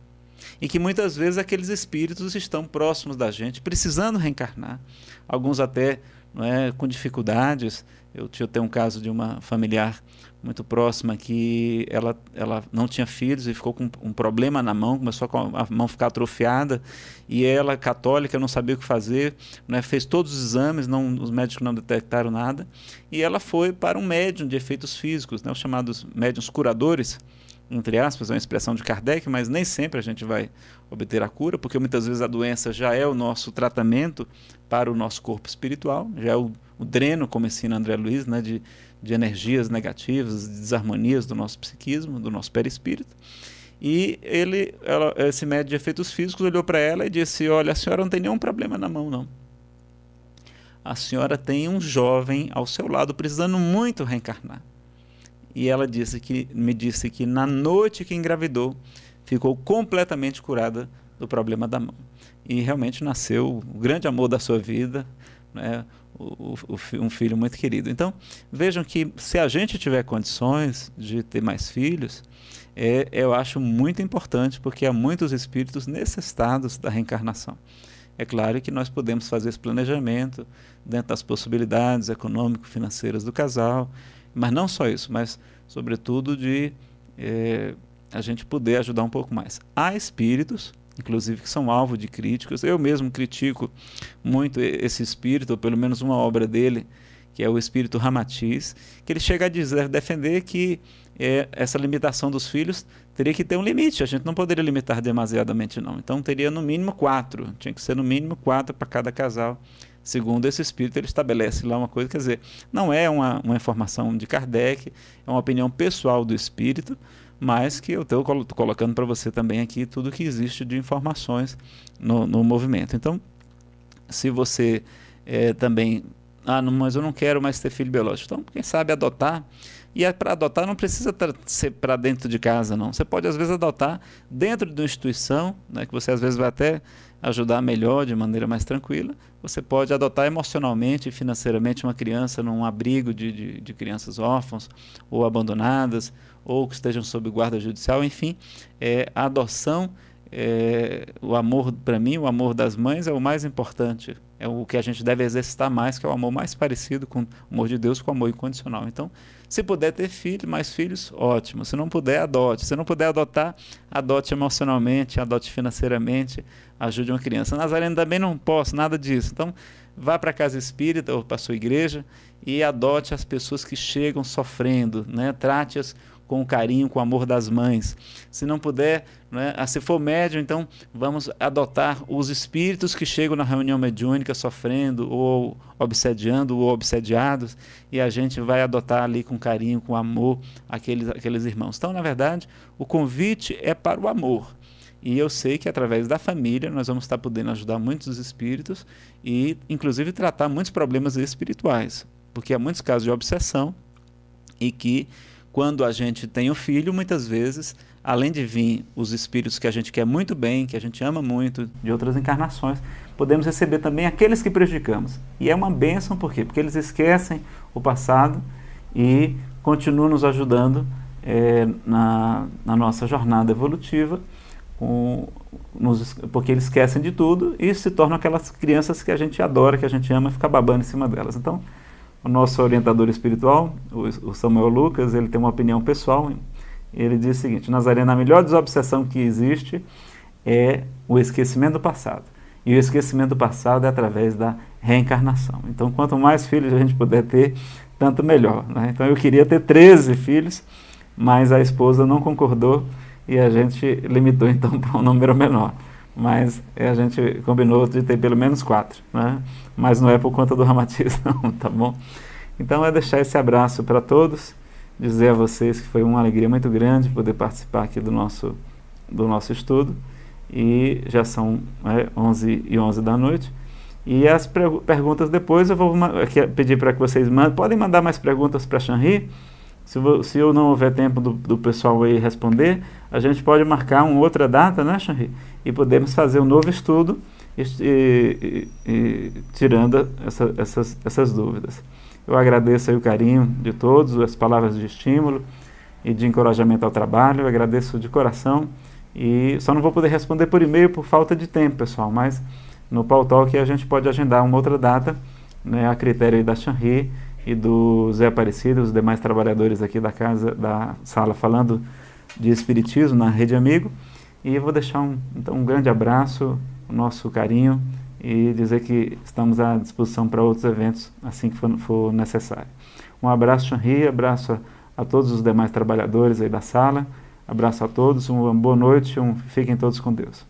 E que muitas vezes aqueles espíritos estão próximos da gente, precisando reencarnar. Alguns até é, com dificuldades. Eu, eu tenho um caso de uma familiar muito próxima que ela, ela não tinha filhos e ficou com um problema na mão, começou a, a mão ficar atrofiada e ela, católica, não sabia o que fazer, né? fez todos os exames, não, os médicos não detectaram nada e ela foi para um médium de efeitos físicos, né? os chamados médiums curadores, entre aspas, é uma expressão de Kardec, mas nem sempre a gente vai obter a cura, porque muitas vezes a doença já é o nosso tratamento para o nosso corpo espiritual, já é o, o dreno, como ensina André Luiz, né? de de energias negativas, de desarmonias do nosso psiquismo, do nosso perispírito. E ele, ela, esse médico de efeitos físicos olhou para ela e disse: Olha, a senhora não tem nenhum problema na mão, não. A senhora tem um jovem ao seu lado precisando muito reencarnar. E ela disse que, me disse que na noite que engravidou, ficou completamente curada do problema da mão. E realmente nasceu o grande amor da sua vida, né? o, o, um filho muito querido. Então, vejam que se a gente tiver condições de ter mais filhos, é, eu acho muito importante, porque há muitos espíritos necessitados da reencarnação. É claro que nós podemos fazer esse planejamento dentro das possibilidades econômico-financeiras do casal, mas não só isso, mas sobretudo de é, a gente poder ajudar um pouco mais. Há espíritos inclusive que são alvo de críticas. Eu mesmo critico muito esse espírito, ou pelo menos uma obra dele, que é o espírito Ramatiz, que ele chega a dizer, defender que é, essa limitação dos filhos teria que ter um limite. A gente não poderia limitar demasiadamente, não. Então teria no mínimo quatro. Tinha que ser no mínimo quatro para cada casal. Segundo esse espírito, ele estabelece lá uma coisa, quer dizer, não é uma, uma informação de Kardec, é uma opinião pessoal do espírito, mas que eu estou colocando para você também aqui tudo que existe de informações no, no movimento. Então, se você é, também. Ah, não, mas eu não quero mais ter filho biológico. Então, quem sabe adotar. E é para adotar não precisa ser para dentro de casa, não. Você pode, às vezes, adotar dentro de uma instituição, né, que você às vezes vai até ajudar melhor, de maneira mais tranquila. Você pode adotar emocionalmente e financeiramente uma criança num abrigo de, de, de crianças órfãos ou abandonadas, ou que estejam sob guarda judicial, enfim. É, a adoção, é, o amor, para mim, o amor das mães é o mais importante é o que a gente deve exercitar mais, que é o amor mais parecido com o amor de Deus, com o amor incondicional. Então, se puder ter filho, mais filhos, ótimo. Se não puder, adote. Se não puder adotar, adote emocionalmente, adote financeiramente, ajude uma criança. Nazareno também não posso, nada disso. Então, vá para a casa espírita ou para a sua igreja e adote as pessoas que chegam sofrendo, né? Trate-as com o carinho, com o amor das mães. Se não puder, né, ah, se for médium, então vamos adotar os espíritos que chegam na reunião mediúnica sofrendo ou obsediando ou obsediados e a gente vai adotar ali com carinho, com amor aqueles, aqueles irmãos. Então, na verdade, o convite é para o amor. E eu sei que através da família nós vamos estar podendo ajudar muitos espíritos e, inclusive, tratar muitos problemas espirituais, porque há muitos casos de obsessão e que quando a gente tem um filho, muitas vezes, além de vir os espíritos que a gente quer muito bem, que a gente ama muito, de outras encarnações, podemos receber também aqueles que prejudicamos. E é uma bênção, por quê? Porque eles esquecem o passado e continuam nos ajudando é, na, na, nossa jornada evolutiva, com, nos, porque eles esquecem de tudo e se tornam aquelas crianças que a gente adora, que a gente ama e fica babando em cima delas. Então, o nosso orientador espiritual, o Samuel Lucas, ele tem uma opinião pessoal. Ele diz o seguinte: Nazareno, a melhor desobsessão que existe é o esquecimento do passado. E o esquecimento do passado é através da reencarnação. Então, quanto mais filhos a gente puder ter, tanto melhor. Né? Então, eu queria ter 13 filhos, mas a esposa não concordou e a gente limitou então para um número menor mas é, a gente combinou de ter pelo menos quatro, né? Mas não é por conta do ramatismo, não, tá bom? Então é deixar esse abraço para todos, dizer a vocês que foi uma alegria muito grande poder participar aqui do nosso, do nosso estudo, e já são é, né, 11 e 11 da noite, e as perguntas depois eu vou pedir para que vocês mandem, podem mandar mais perguntas para Shanri, se, se eu não houver tempo do, do pessoal aí responder, a gente pode marcar uma outra data, né, Xanri? E podemos fazer um novo estudo e, e, e, tirando essa, essas, essas dúvidas. Eu agradeço o carinho de todos, as palavras de estímulo e de encorajamento ao trabalho. Eu agradeço de coração e só não vou poder responder por e-mail por falta de tempo, pessoal, mas no Pautal que a gente pode agendar uma outra data, né, a critério da Xanri e do Zé Aparecido, os demais trabalhadores aqui da casa, da sala, falando de espiritismo na Rede Amigo. E vou deixar um, então, um grande abraço, o nosso carinho e dizer que estamos à disposição para outros eventos assim que for, for necessário. Um abraço, Xanri, abraço a, a, todos os demais trabalhadores aí da sala, abraço a todos, uma boa noite, um, fiquem todos com Deus.